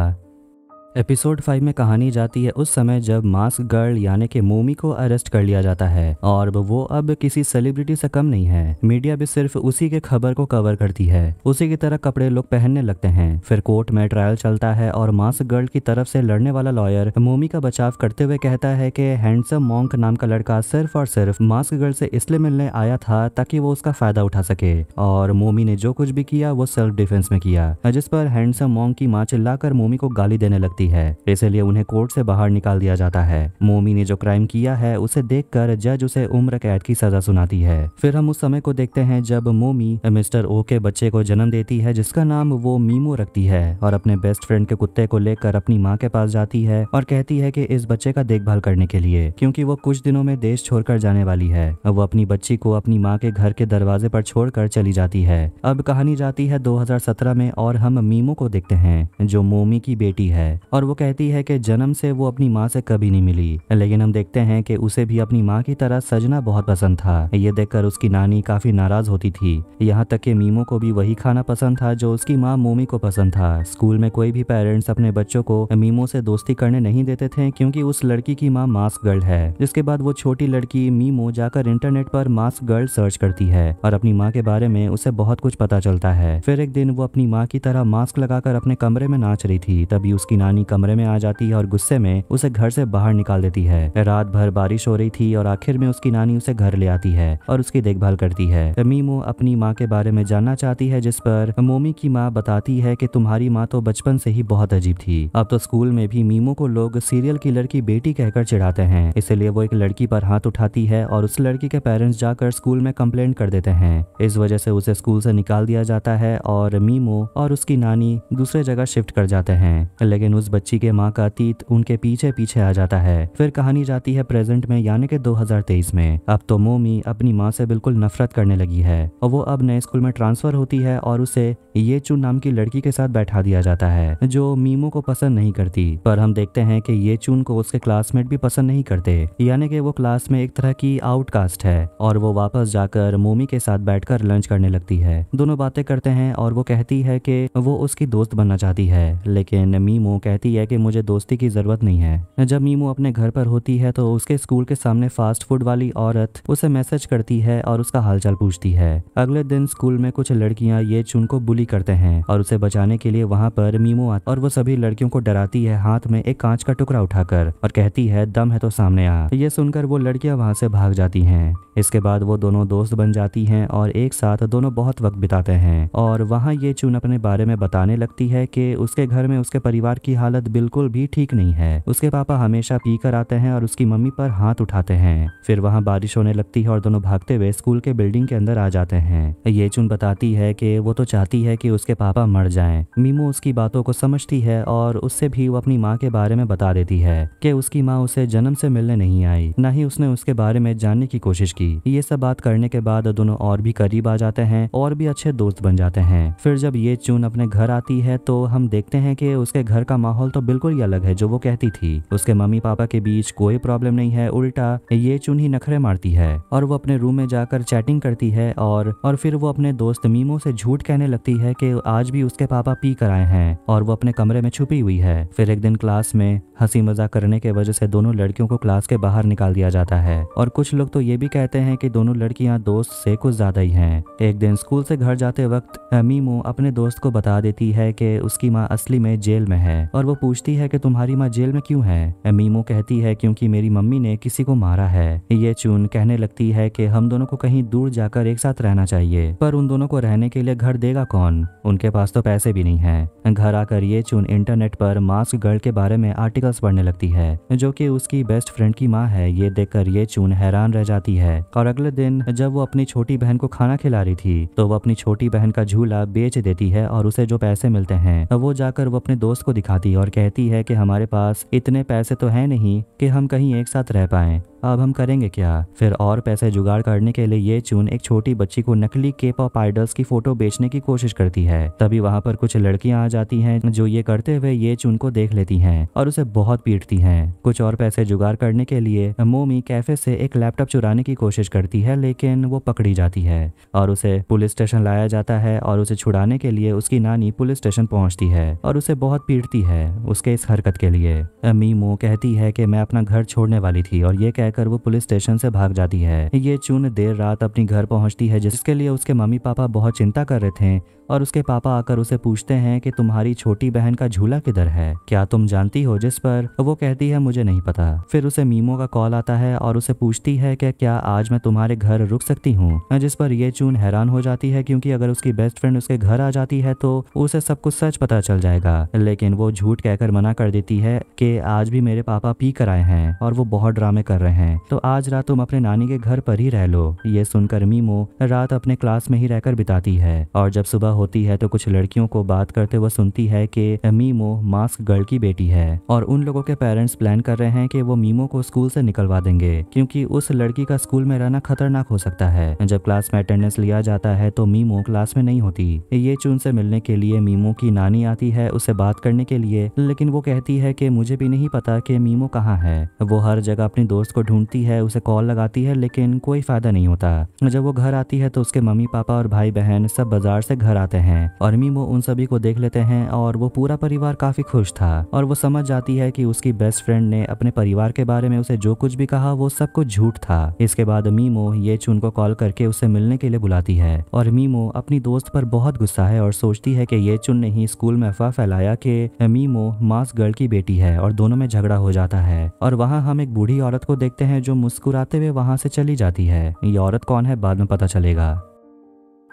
एपिसोड फाइव में कहानी जाती है उस समय जब मास्क गर्ल यानी के मोमी को अरेस्ट कर लिया जाता है और वो अब किसी सेलिब्रिटी से कम नहीं है मीडिया भी सिर्फ उसी के खबर को कवर करती है उसी की तरह कपड़े लोग पहनने लगते हैं फिर कोर्ट में ट्रायल चलता है और मास्क गर्ल की तरफ से लड़ने वाला लॉयर मोमी का बचाव करते हुए कहता है की हैंडसम मॉन्क नाम का लड़का सिर्फ और सिर्फ मास्क गर्ल से इसलिए मिलने आया था ताकि वो उसका फायदा उठा सके और मोमी ने जो कुछ भी किया वो सेल्फ डिफेंस में किया जिस पर हैंडसम मॉन्क की माँ चिल्लाकर मोमी को गाली देने लगती होती है इसलिए उन्हें कोर्ट से बाहर निकाल दिया जाता है मोमी ने जो क्राइम किया है उसे देख जज उसे उम्र कैद की सजा सुनाती है फिर हम उस समय को देखते हैं जब मोमी मिस्टर ओ के बच्चे को जन्म देती है जिसका नाम वो मीमो रखती है और अपने बेस्ट फ्रेंड के कुत्ते को लेकर अपनी माँ के पास जाती है और कहती है कि इस बच्चे का देखभाल करने के लिए क्योंकि वो कुछ दिनों में देश छोड़कर जाने वाली है वो अपनी बच्ची को अपनी माँ के घर के दरवाजे पर छोड़कर चली जाती है अब कहानी जाती है 2017 में और हम मीमो को देखते हैं जो मोमी की बेटी है और वो कहती है कि जन्म से वो अपनी माँ से कभी नहीं मिली लेकिन हम देखते हैं कि उसे भी अपनी माँ की तरह सजना बहुत पसंद था ये देखकर उसकी नानी काफी नाराज होती थी यहाँ तक कि मीमो को भी वही खाना पसंद था जो उसकी माँ मोमी को पसंद था स्कूल में कोई भी पेरेंट्स अपने बच्चों को मीमो से दोस्ती करने नहीं देते थे क्योंकि उस लड़की की माँ मास्क गर्ल है जिसके बाद वो छोटी लड़की मीमो जाकर इंटरनेट पर मास्क गर्ल सर्च करती है और अपनी माँ के बारे में उसे बहुत कुछ पता चलता है फिर एक दिन वो अपनी माँ की तरह मास्क लगाकर अपने कमरे में नाच रही थी तभी उसकी नानी कमरे में आ जाती है और गुस्से में उसे घर से बाहर निकाल देती है रात भर बारिश हो रही थी और आखिर में उसकी नानी उसे घर ले आती है और उसकी देखभाल करती है मीमो अपनी माँ के बारे में जानना चाहती है जिस पर मोमी की माँ बताती है की तुम्हारी माँ तो बचपन से ही बहुत अजीब थी अब तो स्कूल में भी मीमो को लोग सीरियल किलर की बेटी कहकर चिढ़ाते हैं इसलिए वो एक लड़की पर हाथ उठाती है और उस लड़की के पेरेंट्स जाकर स्कूल में कंप्लेन कर देते हैं इस वजह से उसे स्कूल से निकाल दिया जाता है और मीमो और उसकी नानी दूसरे जगह शिफ्ट कर जाते हैं लेकिन उस बच्ची के माँ का अतीत उनके पीछे पीछे आ जाता है फिर कहानी जाती है प्रेजेंट में यानी कि 2023 में अब तो मोमी अपनी माँ से बिल्कुल नफरत करने लगी है और वो अब नए स्कूल में ट्रांसफर होती है और उसे ये चू नाम की लड़की के साथ बैठा दिया जाता है जो मीमो को पसंद नहीं करती पर हम देखते हैं कि ये चून को उसके क्लासमेट भी पसंद नहीं करते यानी कि वो क्लास में एक तरह की आउटकास्ट है और वो वापस जाकर मोमी के साथ बैठकर लंच करने लगती है दोनों बातें करते हैं और वो कहती है कि वो उसकी दोस्त बनना चाहती है लेकिन मीमो कह कहती है कि मुझे दोस्ती की ज़रूरत नहीं है जब मीमू अपने घर पर होती है तो उसके स्कूल के सामने फास्ट फूड वाली औरत उसे मैसेज करती है और उसका हालचाल पूछती है अगले दिन स्कूल में कुछ लड़कियां ये चुन को बुली करते हैं और उसे बचाने के लिए वहाँ पर मीमू आती और वो सभी लड़कियों को डराती है हाथ में एक कांच का टुकड़ा उठाकर और कहती है दम है तो सामने आ ये सुनकर वो लड़कियां वहाँ से भाग जाती है इसके बाद वो दोनों दोस्त बन जाती हैं और एक साथ दोनों बहुत वक्त बिताते हैं और वहाँ ये चुन अपने बारे में बताने लगती है कि उसके घर में उसके परिवार की हालत बिल्कुल भी ठीक नहीं है उसके पापा हमेशा पी कर आते हैं और उसकी मम्मी पर हाथ उठाते हैं फिर वहाँ बारिश होने लगती है और दोनों भागते हुए स्कूल के बिल्डिंग के अंदर आ जाते हैं ये चुन बताती है कि वो तो चाहती है कि उसके पापा मर जाए मीमो उसकी बातों को समझती है और उससे भी वो अपनी माँ के बारे में बता देती है कि उसकी माँ उसे जन्म से मिलने नहीं आई न ही उसने उसके बारे में जानने की कोशिश की की ये सब बात करने के बाद दोनों और भी करीब आ जाते हैं और भी अच्छे दोस्त बन जाते हैं फिर जब ये चून अपने घर आती है तो हम देखते हैं कि उसके घर का माहौल तो बिल्कुल ही अलग है जो वो कहती थी उसके मम्मी पापा के बीच कोई प्रॉब्लम नहीं है उल्टा ये चून ही नखरे मारती है और वो अपने रूम में जाकर चैटिंग करती है और और फिर वो अपने दोस्त मीमो से झूठ कहने लगती है कि आज भी उसके पापा पी कर आए हैं और वो अपने कमरे में छुपी हुई है फिर एक दिन क्लास में हंसी मजाक करने के वजह से दोनों लड़कियों को क्लास के बाहर निकाल दिया जाता है और कुछ लोग तो ये भी कहते कहते हैं कि दोनों लड़कियां दोस्त से कुछ ज़्यादा ही हैं एक दिन स्कूल से घर जाते वक्त मीमो अपने दोस्त को बता देती है कि उसकी माँ असली में जेल में है और वो पूछती है कि तुम्हारी माँ जेल में क्यों है मीमो कहती है क्योंकि मेरी मम्मी ने किसी को मारा है ये चून कहने लगती है की हम दोनों को कहीं दूर जाकर एक साथ रहना चाहिए पर उन दोनों को रहने के लिए घर देगा कौन उनके पास तो पैसे भी नहीं है घर आकर ये चून इंटरनेट पर मास्क गर्ल के बारे में आर्टिकल्स पढ़ने लगती है जो कि उसकी बेस्ट फ्रेंड की माँ है ये देखकर ये चून हैरान रह जाती है और अगले दिन जब वो अपनी छोटी बहन को खाना खिला रही थी तो वो अपनी छोटी बहन का झूला बेच देती है और उसे जो पैसे मिलते हैं वो जाकर वो अपने दोस्त को दिखाती है और कहती है कि हमारे पास इतने पैसे तो है नहीं कि हम कहीं एक साथ रह पाए अब हम करेंगे क्या फिर और पैसे जुगाड़ करने के लिए ये चून एक छोटी बच्ची को नकली केप ऑफ आइडल्स की फोटो बेचने की कोशिश करती है तभी वहाँ पर कुछ लड़कियाँ आ जाती हैं जो ये करते हुए ये चून को देख लेती हैं और उसे बहुत पीटती हैं कुछ और पैसे जुगाड़ करने के लिए मोमी कैफे से एक लैपटॉप चुराने की कोशिश कोशिश करती है लेकिन वो पकड़ी जाती है और उसे पुलिस स्टेशन लाया जाता है और उसे छुड़ाने के लिए उसकी नानी पुलिस स्टेशन पहुंचती है और उसे बहुत पीटती है उसके इस हरकत के लिए अम्मी मो कहती है कि मैं अपना घर छोड़ने वाली थी और ये कहकर वो पुलिस स्टेशन से भाग जाती है ये चुन देर रात अपनी घर पहुंचती है जिसके लिए उसके मम्मी पापा बहुत चिंता कर रहे थे और उसके पापा आकर उसे पूछते हैं कि तुम्हारी छोटी बहन का झूला किधर है क्या तुम जानती हो जिस पर वो कहती है मुझे नहीं पता फिर उसे मीमो का कॉल आता है और उसे पूछती है कि क्या आज मैं तुम्हारे घर रुक सकती हूँ जिस पर ये चून हैरान हो जाती है क्योंकि अगर उसकी बेस्ट फ्रेंड उसके घर आ जाती है तो उसे सब कुछ सच पता चल जाएगा लेकिन वो झूठ कहकर मना कर देती है कि आज भी मेरे पापा पी कर आए हैं और वो बहुत ड्रामे कर रहे हैं तो आज रात तुम अपने नानी के घर पर ही रह लो ये सुनकर मीमो रात अपने क्लास में ही रहकर बिताती है और जब सुबह होती है तो कुछ लड़कियों को बात करते हुए सुनती है कि मीमो मास्क गर्ल की बेटी है और उन लोगों के पेरेंट्स प्लान कर रहे हैं कि वो मीमो को स्कूल से निकलवा देंगे क्योंकि उस लड़की का स्कूल में रहना खतरनाक हो सकता है जब क्लास में अटेंडेंस लिया जाता है तो मीमो क्लास में नहीं होती ये चुन से मिलने के लिए मीमो की नानी आती है उसे बात करने के लिए लेकिन वो कहती है की मुझे भी नहीं पता की मीमो कहाँ है वो हर जगह अपने दोस्त को ढूंढती है उसे कॉल लगाती है लेकिन कोई फायदा नहीं होता जब वो घर आती है तो उसके मम्मी पापा और भाई बहन सब बाजार से घर आते हैं और मीमो उन सभी को देख लेते हैं और वो पूरा परिवार काफी खुश था और वो समझ जाती है कि उसकी बेस्ट फ्रेंड ने अपने परिवार के बारे में उसे जो कुछ भी कहा वो सब कुछ झूठ था इसके बाद मीमो ये चुन को कॉल करके उसे मिलने के लिए बुलाती है और मीमो अपनी दोस्त पर बहुत गुस्सा है और सोचती है कि ये चुन ने ही स्कूल में अफवाह फैलाया कि मीमो मास गर्ल की बेटी है और दोनों में झगड़ा हो जाता है और वहाँ हम एक बूढ़ी औरत को देखते हैं जो मुस्कुराते हुए वहाँ से चली जाती है ये औरत कौन है बाद में पता चलेगा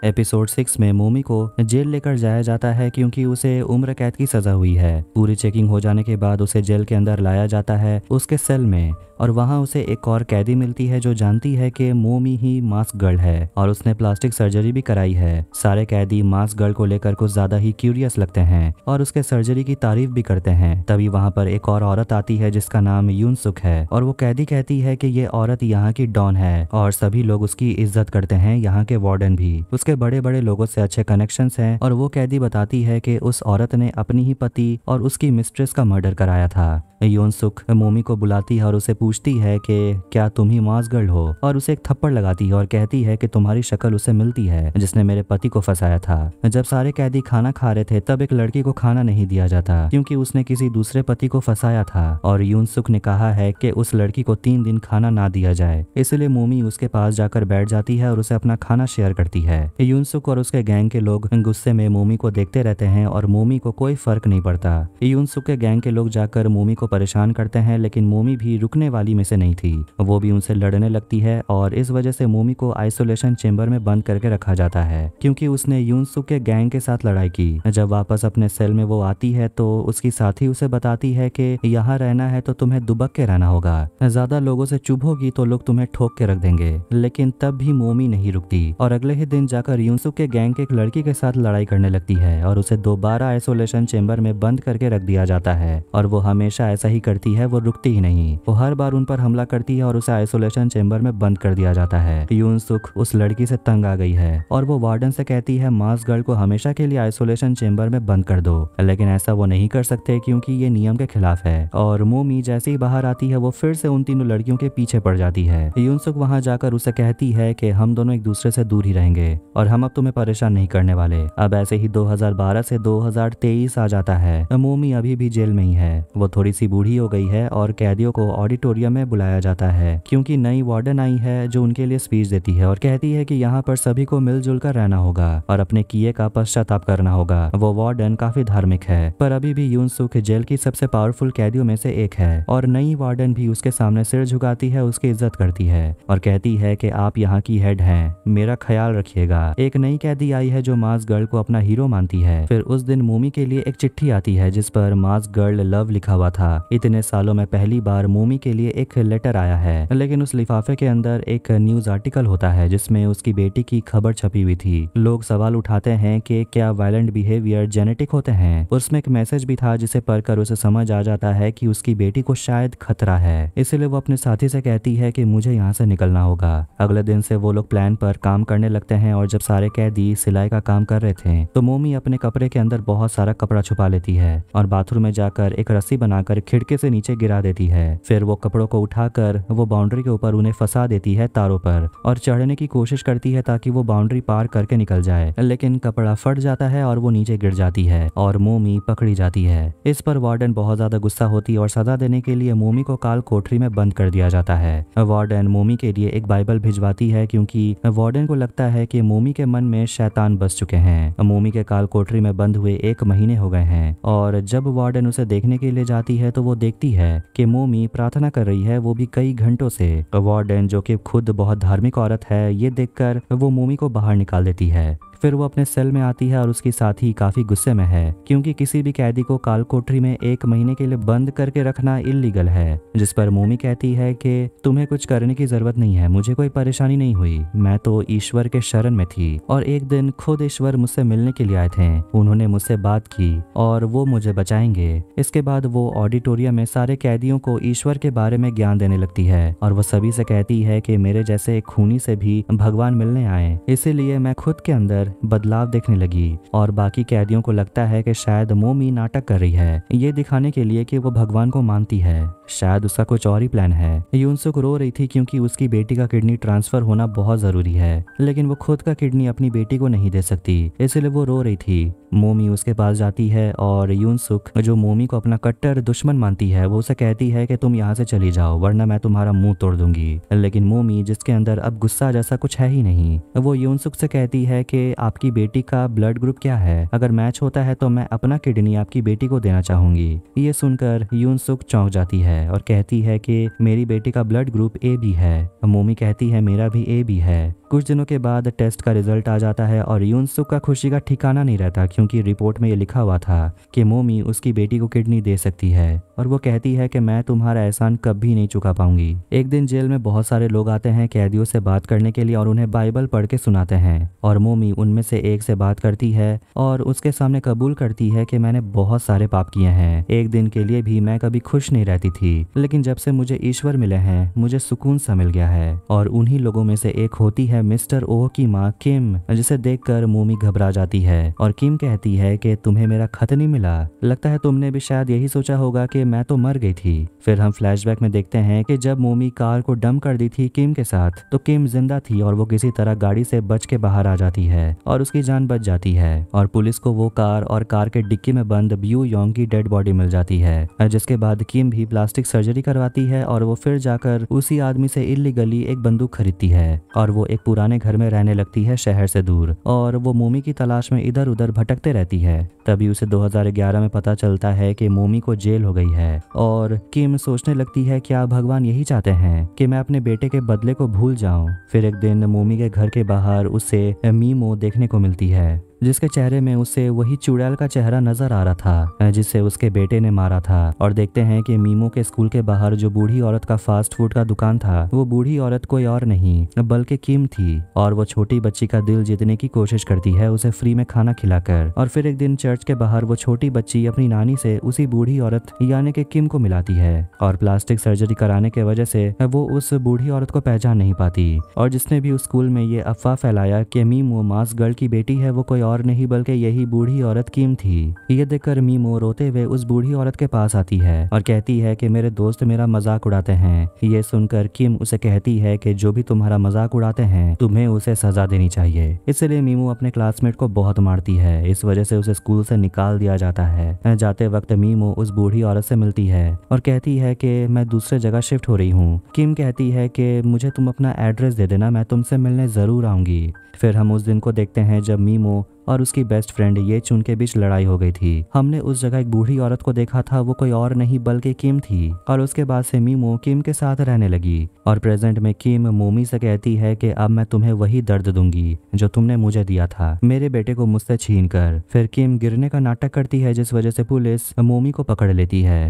एपिसोड सिक्स में मोमी को जेल लेकर जाया जाता है क्योंकि उसे उम्र कैद की सजा हुई है पूरी चेकिंग हो जाने के बाद उसे जेल के अंदर लाया जाता है उसके सेल में और वहां उसे एक और कैदी मिलती है जो जानती है कि मोमी ही मास्क गर्ल है और उसने प्लास्टिक सर्जरी भी कराई है सारे कैदी मास्क गर्ल को लेकर कुछ ज्यादा ही क्यूरियस लगते हैं और उसके सर्जरी की तारीफ भी करते हैं तभी वहाँ पर एक और औरत आती है जिसका नाम यून सुख है और वो कैदी कहती है कि ये औरत यहाँ की डॉन है और सभी लोग उसकी इज्जत करते हैं यहाँ के वार्डन भी उसके उसके बड़े बड़े लोगों से अच्छे कनेक्शन हैं और वो कैदी बताती है कि उस औरत ने अपनी ही पति और उसकी मिस्ट्रेस का मर्डर कराया था योन सुख मोमी को बुलाती है और उसे पूछती है कि क्या तुम ही माज गर्ल हो और उसे एक थप्पड़ लगाती है और कहती है कि तुम्हारी शक्ल उसे मिलती है जिसने मेरे पति को फंसाया था जब सारे कैदी खाना खा रहे थे तब एक लड़की को खाना नहीं दिया जाता क्योंकि उसने किसी दूसरे पति को फंसाया था और यून सुख ने कहा है कि उस लड़की को तीन दिन खाना ना दिया जाए इसलिए मोमी उसके पास जाकर बैठ जाती है और उसे अपना खाना शेयर करती है यून सुख और उसके गैंग के लोग गुस्से में मोमी को देखते रहते हैं और मोमी को कोई फर्क नहीं पड़ता यून सुख के गैंग के लोग जाकर मोमी को परेशान करते हैं लेकिन मोमी भी रुकने वाली में से नहीं थी वो भी उनसे लड़ने लगती है और इस वजह से मोमी को आइसोलेशन चेम्बर में बंद करके रखा जाता है क्योंकि उसने यूनसु के गैंग के साथ लड़ाई की जब वापस अपने सेल में वो आती है तो उसकी साथी उसे बताती है कि यहाँ रहना है तो तुम्हें दुबक के रहना होगा ज्यादा लोगों से चुभ होगी तो लोग तुम्हें ठोक के रख देंगे लेकिन तब भी मोमी नहीं रुकती और अगले ही दिन जाकर यूनसु के गैंग के एक लड़की के साथ लड़ाई करने लगती है और उसे दोबारा आइसोलेशन चेम्बर में बंद करके रख दिया जाता है और वो हमेशा जैसा ही करती है वो रुकती ही नहीं वो हर बार उन पर हमला करती है और उसे आइसोलेशन चेम्बर में बंद कर दिया जाता है यून सुख उस लड़की से तंग आ गई है और वो वार्डन से कहती है मास गर्ल को हमेशा के लिए आइसोलेशन चेम्बर में बंद कर दो लेकिन ऐसा वो नहीं कर सकते क्योंकि ये नियम के खिलाफ है और मोमी जैसे ही बाहर आती है वो फिर से उन तीनों लड़कियों के पीछे पड़ जाती है यून सुख वहां जाकर उसे कहती है कि हम दोनों एक दूसरे से दूर ही रहेंगे और हम अब तुम्हें परेशान नहीं करने वाले अब ऐसे ही 2012 से 2023 आ जाता है मोमी अभी भी जेल में ही है वो थोड़ी सी बूढ़ी हो गई है और कैदियों को ऑडिटोरियम में बुलाया जाता है क्योंकि नई वार्डन आई है जो उनके लिए स्पीच देती है और कहती है कि यहाँ पर सभी को मिलजुल कर रहना होगा और अपने किए का पश्चाताप करना होगा वो वार्डन काफी धार्मिक है पर अभी भी यून सुख जेल की सबसे पावरफुल कैदियों में से एक है और नई वार्डन भी उसके सामने सिर झुकाती है उसकी इज्जत करती है और कहती है की आप यहाँ की हेड है मेरा ख्याल रखियेगा एक नई कैदी आई है जो मास गर्ल को अपना हीरो मानती है फिर उस दिन मोमी के लिए एक चिट्ठी आती है जिस पर मास गर्ल लव लिखा हुआ था था इतने सालों में पहली बार मोमी के लिए एक लेटर आया है लेकिन उस लिफाफे के अंदर एक न्यूज आर्टिकल होता है जिसमें उसकी बेटी की खबर छपी हुई थी लोग सवाल उठाते हैं कि क्या वायलेंट बिहेवियर जेनेटिक होते हैं उसमें एक मैसेज भी था जिसे पढ़कर उसे समझ आ जाता है कि उसकी बेटी को शायद खतरा है इसलिए वो अपने साथी से कहती है कि मुझे यहाँ से निकलना होगा अगले दिन से वो लोग प्लान पर काम करने लगते हैं और जब सारे कैदी सिलाई का काम कर रहे थे तो मोमी अपने कपड़े के अंदर बहुत सारा कपड़ा छुपा लेती है और बाथरूम में जाकर एक रस्सी बनाकर खिड़की से नीचे गिरा देती है फिर वो कपड़ों को उठाकर वो बाउंड्री के ऊपर उन्हें फंसा देती है तारों पर और चढ़ने की कोशिश करती है ताकि वो बाउंड्री पार करके निकल जाए लेकिन कपड़ा फट जाता है और वो नीचे गिर जाती है और मोमी पकड़ी जाती है इस पर वार्डन बहुत ज्यादा गुस्सा होती और सजा देने के लिए मोमी को काल कोठरी में बंद कर दिया जाता है वार्डन मोमी के लिए एक बाइबल भिजवाती है क्योंकि वार्डन को लगता है कि मोमी के मन में शैतान बस चुके हैं मोमी के काल कोठरी में बंद हुए एक महीने हो गए हैं और जब वार्डन उसे देखने के लिए जाती है तो वो देखती है कि मोमी प्रार्थना कर रही है वो भी कई घंटों से वार्डन जो कि खुद बहुत धार्मिक औरत है ये देखकर वो मोमी को बाहर निकाल देती है फिर वो अपने सेल में आती है और उसकी साथी काफी गुस्से में है क्योंकि किसी भी कैदी को काल कोठरी में एक महीने के लिए बंद करके रखना इलीगल है जिस पर मोमी कहती है कि तुम्हें कुछ करने की जरूरत नहीं है मुझे कोई परेशानी नहीं हुई मैं तो ईश्वर के शरण में थी और एक दिन खुद ईश्वर मुझसे मिलने के लिए आए थे उन्होंने मुझसे बात की और वो मुझे बचाएंगे इसके बाद वो ऑडिटोरियम में सारे कैदियों को ईश्वर के बारे में ज्ञान देने लगती है और वो सभी से कहती है कि मेरे जैसे एक खूनी से भी भगवान मिलने आए इसीलिए मैं खुद के अंदर बदलाव देखने लगी और बाकी कैदियों को लगता है कि शायद मोमी नाटक कर रही है ये दिखाने के लिए कि वो भगवान को मानती है शायद उसका कुछ और ही प्लान है यूनसुक रो रही थी क्योंकि उसकी बेटी का किडनी ट्रांसफर होना बहुत जरूरी है लेकिन वो खुद का किडनी अपनी बेटी को नहीं दे सकती इसलिए वो रो रही थी मोमी उसके पास जाती है और यूनसुक जो मोमी को अपना कट्टर दुश्मन मानती है वो उसे कहती है कि तुम यहाँ से चली जाओ वरना मैं तुम्हारा मुंह तोड़ दूंगी लेकिन मोमी जिसके अंदर अब गुस्सा जैसा कुछ है ही नहीं वो यूनसुक से कहती है कि आपकी बेटी का ब्लड ग्रुप क्या है अगर मैच होता है तो मैं अपना किडनी आपकी बेटी को देना चाहूंगी ये सुनकर यून सुख चौंक जाती है और कहती है कि मेरी बेटी का ब्लड ग्रुप ए भी है मोमी कहती है मेरा भी ए भी है कुछ दिनों के बाद टेस्ट का रिजल्ट आ जाता है और यून सुख का खुशी का ठिकाना नहीं रहता क्योंकि रिपोर्ट में ये लिखा हुआ था कि मोमी उसकी बेटी को किडनी दे सकती है और वो कहती है कि मैं तुम्हारा एहसान कभी नहीं चुका पाऊंगी एक दिन जेल में बहुत सारे लोग आते हैं कैदियों से बात करने के लिए और उन्हें बाइबल पढ़ के सुनाते हैं और मोमी उनमें से एक से बात करती है और उसके सामने कबूल करती है कि मैंने बहुत सारे पाप किए हैं एक दिन के लिए भी मैं कभी खुश नहीं रहती थी लेकिन जब से मुझे ईश्वर मिले हैं मुझे सुकून सा मिल गया है और उन्ही लोगों में से एक होती है मिस्टर ओह की माँ किम जिसे देख कर घबरा जाती है और किम कहती है की तुम्हें मेरा खत नहीं मिला लगता है तुमने भी शायद यही सोचा होगा की मैं तो मर गई थी फिर हम फ्लैशबैक में देखते हैं कि जब मोमी कार को डम कर दी थी किम के साथ तो किम जिंदा थी और वो किसी तरह गाड़ी से बच के बाहर आ जाती है और उसकी जान बच जाती है और पुलिस को वो कार और कार के डिक्की में बंद ब्यू योंग की डेड बॉडी मिल जाती है जिसके बाद किम भी प्लास्टिक सर्जरी करवाती है और वो फिर जाकर उसी आदमी से इलीगली एक बंदूक खरीदती है और वो एक पुराने घर में रहने लगती है शहर से दूर और वो मोमी की तलाश में इधर उधर भटकते रहती है तभी उसे 2011 में पता चलता है कि मोमी को जेल हो गई है और किम सोचने लगती है क्या भगवान यही चाहते हैं कि मैं अपने बेटे के बदले को भूल जाऊं फिर एक दिन मोमी के घर के बाहर उसे मीमो देखने को मिलती है जिसके चेहरे में उसे वही चुड़ैल का चेहरा नजर आ रहा था जिसे उसके बेटे ने मारा था और देखते हैं कि मीमो के स्कूल के बाहर जो बूढ़ी औरत का फास्ट फूड का दुकान था वो बूढ़ी औरत कोई और नहीं बल्कि किम थी और वो छोटी बच्ची का दिल जीतने की कोशिश करती है उसे फ्री में खाना खिलाकर और फिर एक दिन चर्च के बाहर वो छोटी बच्ची अपनी नानी से उसी बूढ़ी औरत यानी कि किम को मिलाती है और प्लास्टिक सर्जरी कराने की वजह से वो उस बूढ़ी औरत को पहचान नहीं पाती और जिसने भी उस स्कूल में ये अफवाह फैलाया कि मीमो मास गर्ल की बेटी है वो कोई और और नहीं बल्कि यही बूढ़ी औरत कीम थी ये देखकर मीमो रोते हुए उस बूढ़ी औरत के पास आती है और कहती है कि मेरे दोस्त मेरा मजाक उड़ाते हैं ये सुनकर किम उसे कहती है कि जो भी तुम्हारा मजाक उड़ाते हैं तुम्हें उसे सजा देनी चाहिए इसलिए मीमो अपने क्लासमेट को बहुत मारती है इस वजह से उसे स्कूल से निकाल दिया जाता है जाते वक्त मीमो उस बूढ़ी औरत से मिलती है और कहती है कि मैं दूसरे जगह शिफ्ट हो रही हूँ किम कहती है कि मुझे तुम अपना एड्रेस दे देना मैं तुमसे मिलने ज़रूर आऊंगी फिर हम उस दिन को देखते हैं जब मीमो और उसकी बेस्ट फ्रेंड ये चुन के बीच लड़ाई हो गई थी हमने उस जगह एक बूढ़ी औरत को देखा था वो कोई और नहीं बल्कि किम थी और उसके बाद से मीमो किम के साथ रहने लगी और प्रेजेंट में किम मोमी से कहती है कि अब मैं तुम्हें वही दर्द दूंगी जो तुमने मुझे दिया था मेरे बेटे को मुझसे छीन कर फिर किम गिरने का नाटक करती है जिस वजह से पुलिस मोमी को पकड़ लेती है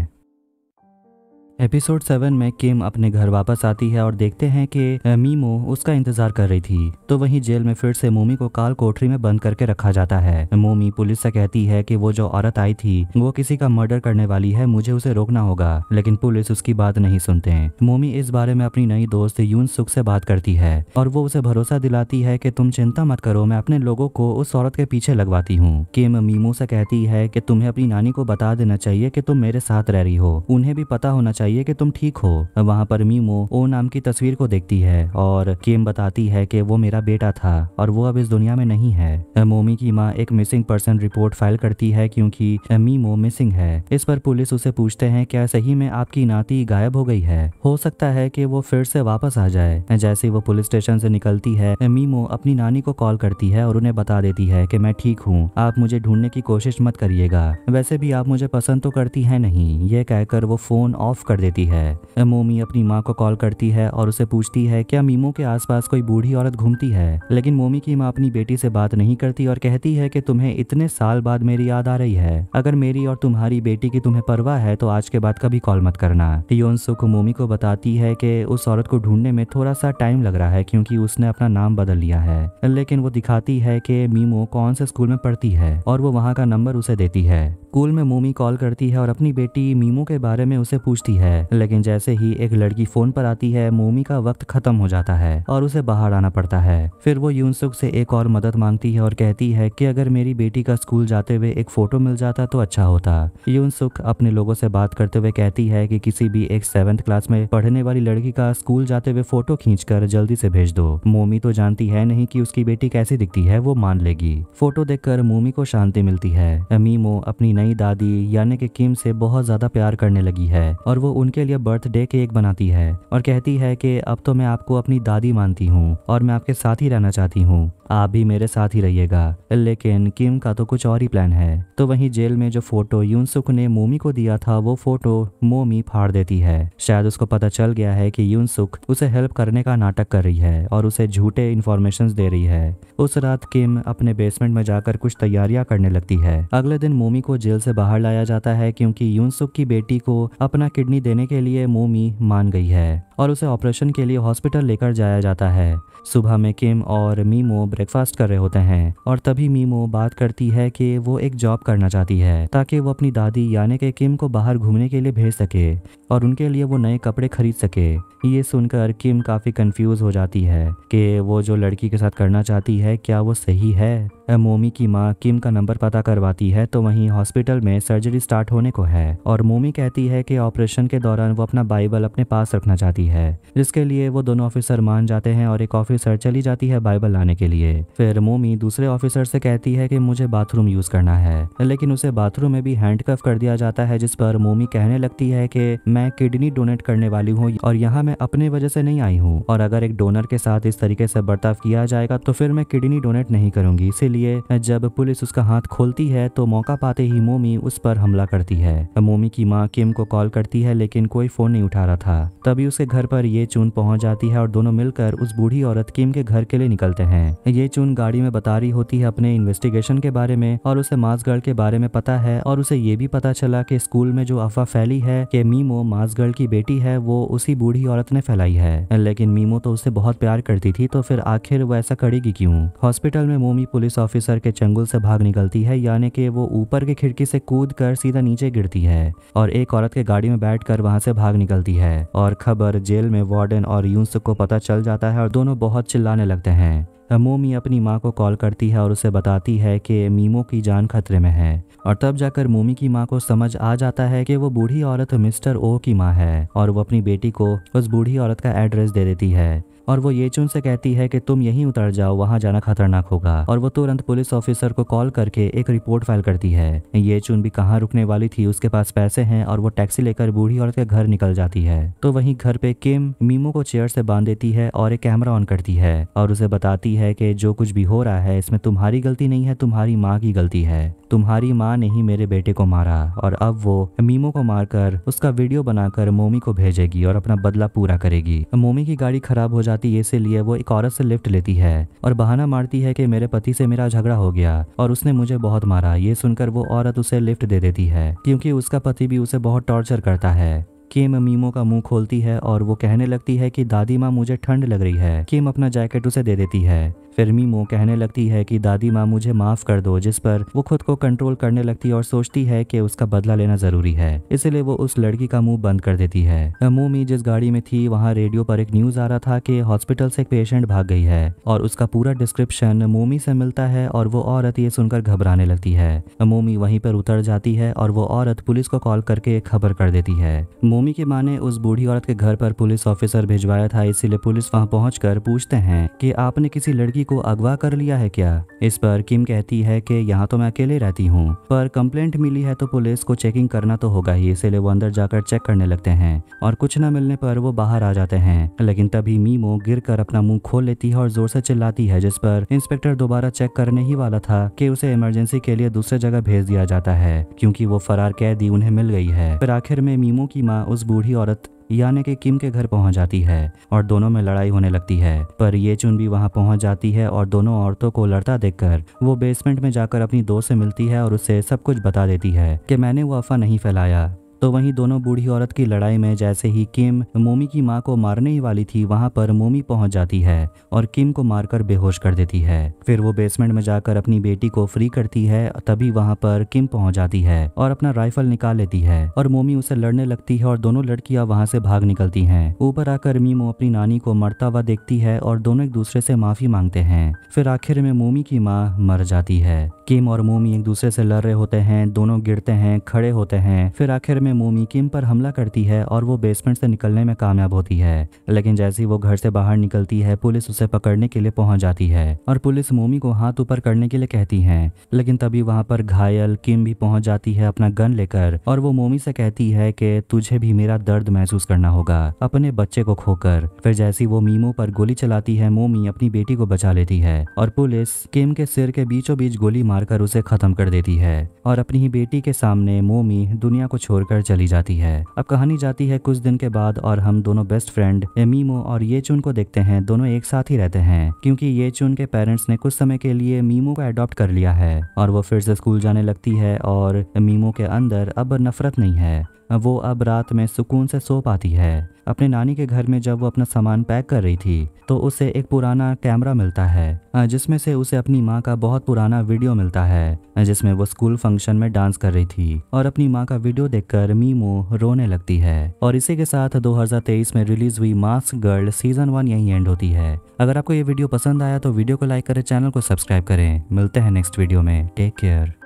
एपिसोड सेवन में किम अपने घर वापस आती है और देखते हैं कि मीमो उसका इंतजार कर रही थी तो वहीं जेल में फिर से मोमी को काल कोठरी में बंद करके रखा जाता है मोमी पुलिस से कहती है कि वो जो औरत आई थी वो किसी का मर्डर करने वाली है मुझे उसे रोकना होगा लेकिन पुलिस उसकी बात नहीं सुनते मोमी इस बारे में अपनी नई दोस्त यून सुख से बात करती है और वो उसे भरोसा दिलाती है की तुम चिंता मत करो मैं अपने लोगों को उस औरत के पीछे लगवाती हूँ किम मीमो से कहती है की तुम्हें अपनी नानी को बता देना चाहिए की तुम मेरे साथ रह रही हो उन्हें भी पता होना चाहिए चाहिए कि तुम ठीक हो वहाँ पर मीमो ओ नाम की तस्वीर को देखती है और केम बताती है कि वो मेरा बेटा था और वो अब इस दुनिया में नहीं है मोमी की माँ एक मिसिंग पर्सन रिपोर्ट फाइल करती है क्योंकि मीमो मिसिंग है इस पर पुलिस उसे पूछते हैं क्या सही में आपकी नाती गायब हो गई है हो सकता है कि वो फिर से वापस आ जाए जैसे वो पुलिस स्टेशन से निकलती है मीमो अपनी नानी को कॉल करती है और उन्हें बता देती है कि मैं ठीक हूँ आप मुझे ढूंढने की कोशिश मत करिएगा वैसे भी आप मुझे पसंद तो करती है नहीं ये कहकर वो फोन ऑफ कर कर देती है मोमी अपनी माँ को कॉल करती है और उसे पूछती है क्या मीमो के आसपास कोई बूढ़ी औरत घूमती है लेकिन मोमी की माँ अपनी बेटी से बात नहीं करती और कहती है कि तुम्हें इतने साल बाद मेरी याद आ रही है अगर मेरी और तुम्हारी बेटी की तुम्हें परवाह है तो आज के बाद कभी कॉल मत करना योन सुख मोमी को बताती है की उस औरत को ढूंढने में थोड़ा सा टाइम लग रहा है क्यूँकी उसने अपना नाम बदल लिया है लेकिन वो दिखाती है की मीमो कौन से स्कूल में पढ़ती है और वो वहाँ का नंबर उसे देती है स्कूल में मोमी कॉल करती है और अपनी बेटी मीमो के बारे में उसे पूछती है लेकिन जैसे ही एक लड़की फोन पर आती है मोमी का वक्त खत्म हो जाता है और उसे बाहर आना पड़ता है फिर वो यूनसुक से एक और मदद मांगती है और कहती है कि अगर मेरी बेटी का स्कूल जाते हुए एक फोटो मिल जाता तो अच्छा होता यूनसुक अपने लोगों से बात करते हुए कहती है कि किसी भी एक सेवेंथ क्लास में पढ़ने वाली लड़की का स्कूल जाते हुए फोटो खींच जल्दी से भेज दो मोमी तो जानती है नहीं की उसकी बेटी कैसी दिखती है वो मान लेगी फोटो देखकर मोमी को शांति मिलती है मीमो अपनी नई दादी यानी कि किम से बहुत ज़्यादा प्यार करने लगी है और वो उनके लिए बर्थडे केक बनाती है और कहती है कि अब तो मैं आपको अपनी दादी मानती हूँ और मैं आपके साथ ही रहना चाहती हूँ आप भी मेरे साथ ही रहिएगा लेकिन किम का तो कुछ और ही प्लान है तो वहीं जेल में जो फोटो यूनसुक ने मोमी को दिया था वो फोटो मोमी फाड़ देती है शायद उसको पता चल गया है कि यूनसुक उसे हेल्प करने का नाटक कर रही है और उसे झूठे इन्फॉर्मेशन दे रही है उस रात किम अपने बेसमेंट में जाकर कुछ तैयारियां करने लगती है अगले दिन मोमी को जेल से बाहर लाया जाता है क्योंकि यूनसुक की बेटी को अपना किडनी देने के लिए मोमी मान गई है और उसे ऑपरेशन के लिए हॉस्पिटल लेकर जाया जाता है सुबह में किम और मीमो ब्रेकफास्ट कर रहे होते हैं और तभी मीमो बात करती है कि वो एक जॉब करना चाहती है ताकि वो अपनी दादी यानी कि किम को बाहर घूमने के लिए भेज सके और उनके लिए वो नए कपड़े खरीद सके ये सुनकर किम काफ़ी कंफ्यूज हो जाती है कि वो जो लड़की के साथ करना चाहती है क्या वो सही है मोमी की माँ किम का नंबर पता करवाती है तो वहीं हॉस्पिटल में सर्जरी स्टार्ट होने को है और मोमी कहती है कि ऑपरेशन के दौरान वो अपना बाइबल अपने पास रखना चाहती है जिसके लिए वो दोनों ऑफिसर मान जाते हैं और एक ऑफिसर चली जाती है बाइबल लाने के लिए फिर मोमी दूसरे ऑफिसर से कहती है कि मुझे बाथरूम यूज करना है लेकिन उसे बाथरूम में भी हैंडकफ कर दिया जाता है जिस पर मोमी कहने लगती है की मैं किडनी डोनेट करने वाली हूँ और यहाँ मैं अपने वजह से नहीं आई हूँ और अगर एक डोनर के साथ इस तरीके से बर्ताव किया जाएगा तो फिर मैं किडनी डोनेट नहीं करूंगी इसीलिए जब पुलिस उसका हाथ खोलती है तो मौका पाते ही मोमी उस पर हमला करती है मोमी की माँ किम को कॉल करती है लेकिन कोई फोन नहीं उठा रहा था तभी उसके घर पर ये चून पहुंच जाती है और दोनों मिलकर उस बूढ़ी औरत किम के घर के लिए निकलते हैं ये चून गाड़ी में बता रही होती है अपने इन्वेस्टिगेशन के बारे में और उसे मासगढ़ के बारे में पता है और उसे ये भी पता चला कि स्कूल में जो अफवाह फैली है कि मीमो मास गर्ल की बेटी है वो उसी बूढ़ी औरत ने फैलाई है लेकिन मीमो तो उससे बहुत प्यार करती थी तो फिर आखिर वो ऐसा करेगी क्यूँ हॉस्पिटल में मोमी पुलिस ऑफिसर के चंगुल से भाग निकलती है यानी कि वो ऊपर की खिड़की से कूद कर सीधा नीचे गिरती है और एक औरत के गाड़ी में बैठ कर वहां से भाग निकलती है और खबर जेल में वार्डन और यूस को पता चल जाता है और दोनों बहुत चिल्लाने लगते हैं मोमी अपनी माँ को कॉल करती है और उसे बताती है कि मीमो की जान खतरे में है और तब जाकर मोमी की माँ को समझ आ जाता है कि वो बूढ़ी औरत मिस्टर ओ की माँ है और वो अपनी बेटी को उस बूढ़ी औरत का एड्रेस दे देती है और वो येचुन से कहती है कि तुम यहीं उतर जाओ वहाँ जाना खतरनाक होगा और वो तुरंत पुलिस ऑफिसर को कॉल करके एक रिपोर्ट फाइल करती है येचुन भी कहाँ रुकने वाली थी उसके पास पैसे हैं और वो टैक्सी लेकर बूढ़ी औरत के घर निकल जाती है तो वहीं घर पे किम मीमो को चेयर से बांध देती है और एक कैमरा ऑन करती है और उसे बताती है कि जो कुछ भी हो रहा है इसमें तुम्हारी गलती नहीं है तुम्हारी माँ की गलती है तुम्हारी माँ ने ही मेरे बेटे को मारा और अब वो मीमो को मारकर उसका वीडियो बनाकर मोमी को भेजेगी और अपना बदला पूरा करेगी मोमी की गाड़ी खराब हो जाती जाती है इसलिए वो एक औरत से लिफ्ट लेती है और बहाना मारती है कि मेरे पति से मेरा झगड़ा हो गया और उसने मुझे बहुत मारा ये सुनकर वो औरत उसे लिफ्ट दे देती है क्योंकि उसका पति भी उसे बहुत टॉर्चर करता है किम मीमो का मुंह खोलती है और वो कहने लगती है कि दादी माँ मुझे ठंड लग रही है किम अपना जैकेट उसे दे देती है फिर मीमो कहने लगती है कि दादी माँ मुझे माफ कर दो जिस पर वो खुद को कंट्रोल करने लगती है और सोचती है कि उसका बदला लेना जरूरी है इसलिए वो उस लड़की का मुंह बंद कर देती है मोमी जिस गाड़ी में थी वहाँ रेडियो पर एक न्यूज आ रहा था कि हॉस्पिटल से एक पेशेंट भाग गई है और उसका पूरा डिस्क्रिप्शन मोमी से मिलता है और वो औरत ये सुनकर घबराने लगती है मोमी वहीं पर उतर जाती है और वो औरत पुलिस को कॉल करके खबर कर देती है मोमी मोमी की माँ ने उस बूढ़ी औरत के घर पर पुलिस ऑफिसर भिजवाया था इसीलिए पुलिस वहाँ पहुँच पूछते हैं कि आपने किसी लड़की को अगवा कर लिया है क्या इस पर किम कहती है कि यहाँ तो मैं अकेले रहती हूँ पर कंप्लेंट मिली है तो पुलिस को चेकिंग करना तो होगा ही इसीलिए वो अंदर जाकर चेक करने लगते हैं और कुछ न मिलने पर वो बाहर आ जाते हैं लेकिन तभी मीमो गिर कर अपना मुंह खोल लेती है और जोर से चिल्लाती है जिस पर इंस्पेक्टर दोबारा चेक करने ही वाला था कि उसे इमरजेंसी के लिए दूसरे जगह भेज दिया जाता है क्योंकि वो फरार कैदी उन्हें मिल गई है पर आखिर में मीमो की माँ उस बूढ़ी औरत यानी कि किम के घर पहुंच जाती है और दोनों में लड़ाई होने लगती है पर ये चुन भी वहां पहुंच जाती है और दोनों औरतों को लड़ता देखकर वो बेसमेंट में जाकर अपनी दोस्त से मिलती है और उसे सब कुछ बता देती है कि मैंने वो अफवाह नहीं फैलाया तो वहीं दोनों बूढ़ी औरत की लड़ाई में जैसे ही किम मोमी की माँ को मारने ही वाली थी वहां पर मोमी पहुंच जाती है और किम को मारकर बेहोश कर देती है फिर वो बेसमेंट में जाकर अपनी बेटी को फ्री करती है तभी वहां पर किम पहुंच जाती है और अपना राइफल निकाल लेती है और मोमी उसे लड़ने लगती है और दोनों लड़कियां वहां से भाग निकलती है ऊपर आकर मीमो अपनी नानी को मरता हुआ देखती है और दोनों एक दूसरे से माफी मांगते हैं फिर आखिर में मोमी की माँ मर जाती है किम और मोमी एक दूसरे से लड़ रहे होते हैं दोनों गिरते हैं खड़े होते हैं फिर आखिर में मोमी किम पर हमला करती है और वो बेसमेंट से निकलने में कामयाब होती है लेकिन जैसे ही वो घर से बाहर निकलती है पुलिस उसे पकड़ने के लिए पहुंच जाती है और पुलिस मोमी को हाथ ऊपर करने के लिए कहती है लेकिन तभी वहाँ पर घायल किम भी पहुंच जाती है अपना गन लेकर और वो मोमी से कहती है कि तुझे भी मेरा दर्द महसूस करना होगा अपने बच्चे को खोकर फिर जैसी वो मीमो पर गोली चलाती है मोमी अपनी बेटी को बचा लेती है और पुलिस किम के सिर के बीचों बीच गोली मारकर उसे खत्म कर देती है और अपनी ही बेटी के सामने मोमी दुनिया को छोड़कर चली जाती है अब कहानी जाती है कुछ दिन के बाद और हम दोनों बेस्ट फ्रेंड मीमो और ये चुन को देखते हैं दोनों एक साथ ही रहते हैं क्योंकि ये चुन के पेरेंट्स ने कुछ समय के लिए मीमो को एडॉप्ट कर लिया है और वो फिर से स्कूल जाने लगती है और मीमो के अंदर अब नफरत नहीं है वो अब रात में सुकून से सो पाती है अपने नानी के घर में जब वो अपना सामान पैक कर रही थी तो उसे एक पुराना कैमरा मिलता है जिसमें से उसे अपनी माँ का बहुत पुराना वीडियो मिलता है जिसमें वो स्कूल फंक्शन में डांस कर रही थी और अपनी माँ का वीडियो देखकर मीमो रोने लगती है और इसी के साथ 2023 में रिलीज हुई मास्क गर्ल सीजन वन यही एंड होती है अगर आपको ये वीडियो पसंद आया तो वीडियो को लाइक करें चैनल को सब्सक्राइब करें मिलते हैं नेक्स्ट वीडियो में टेक केयर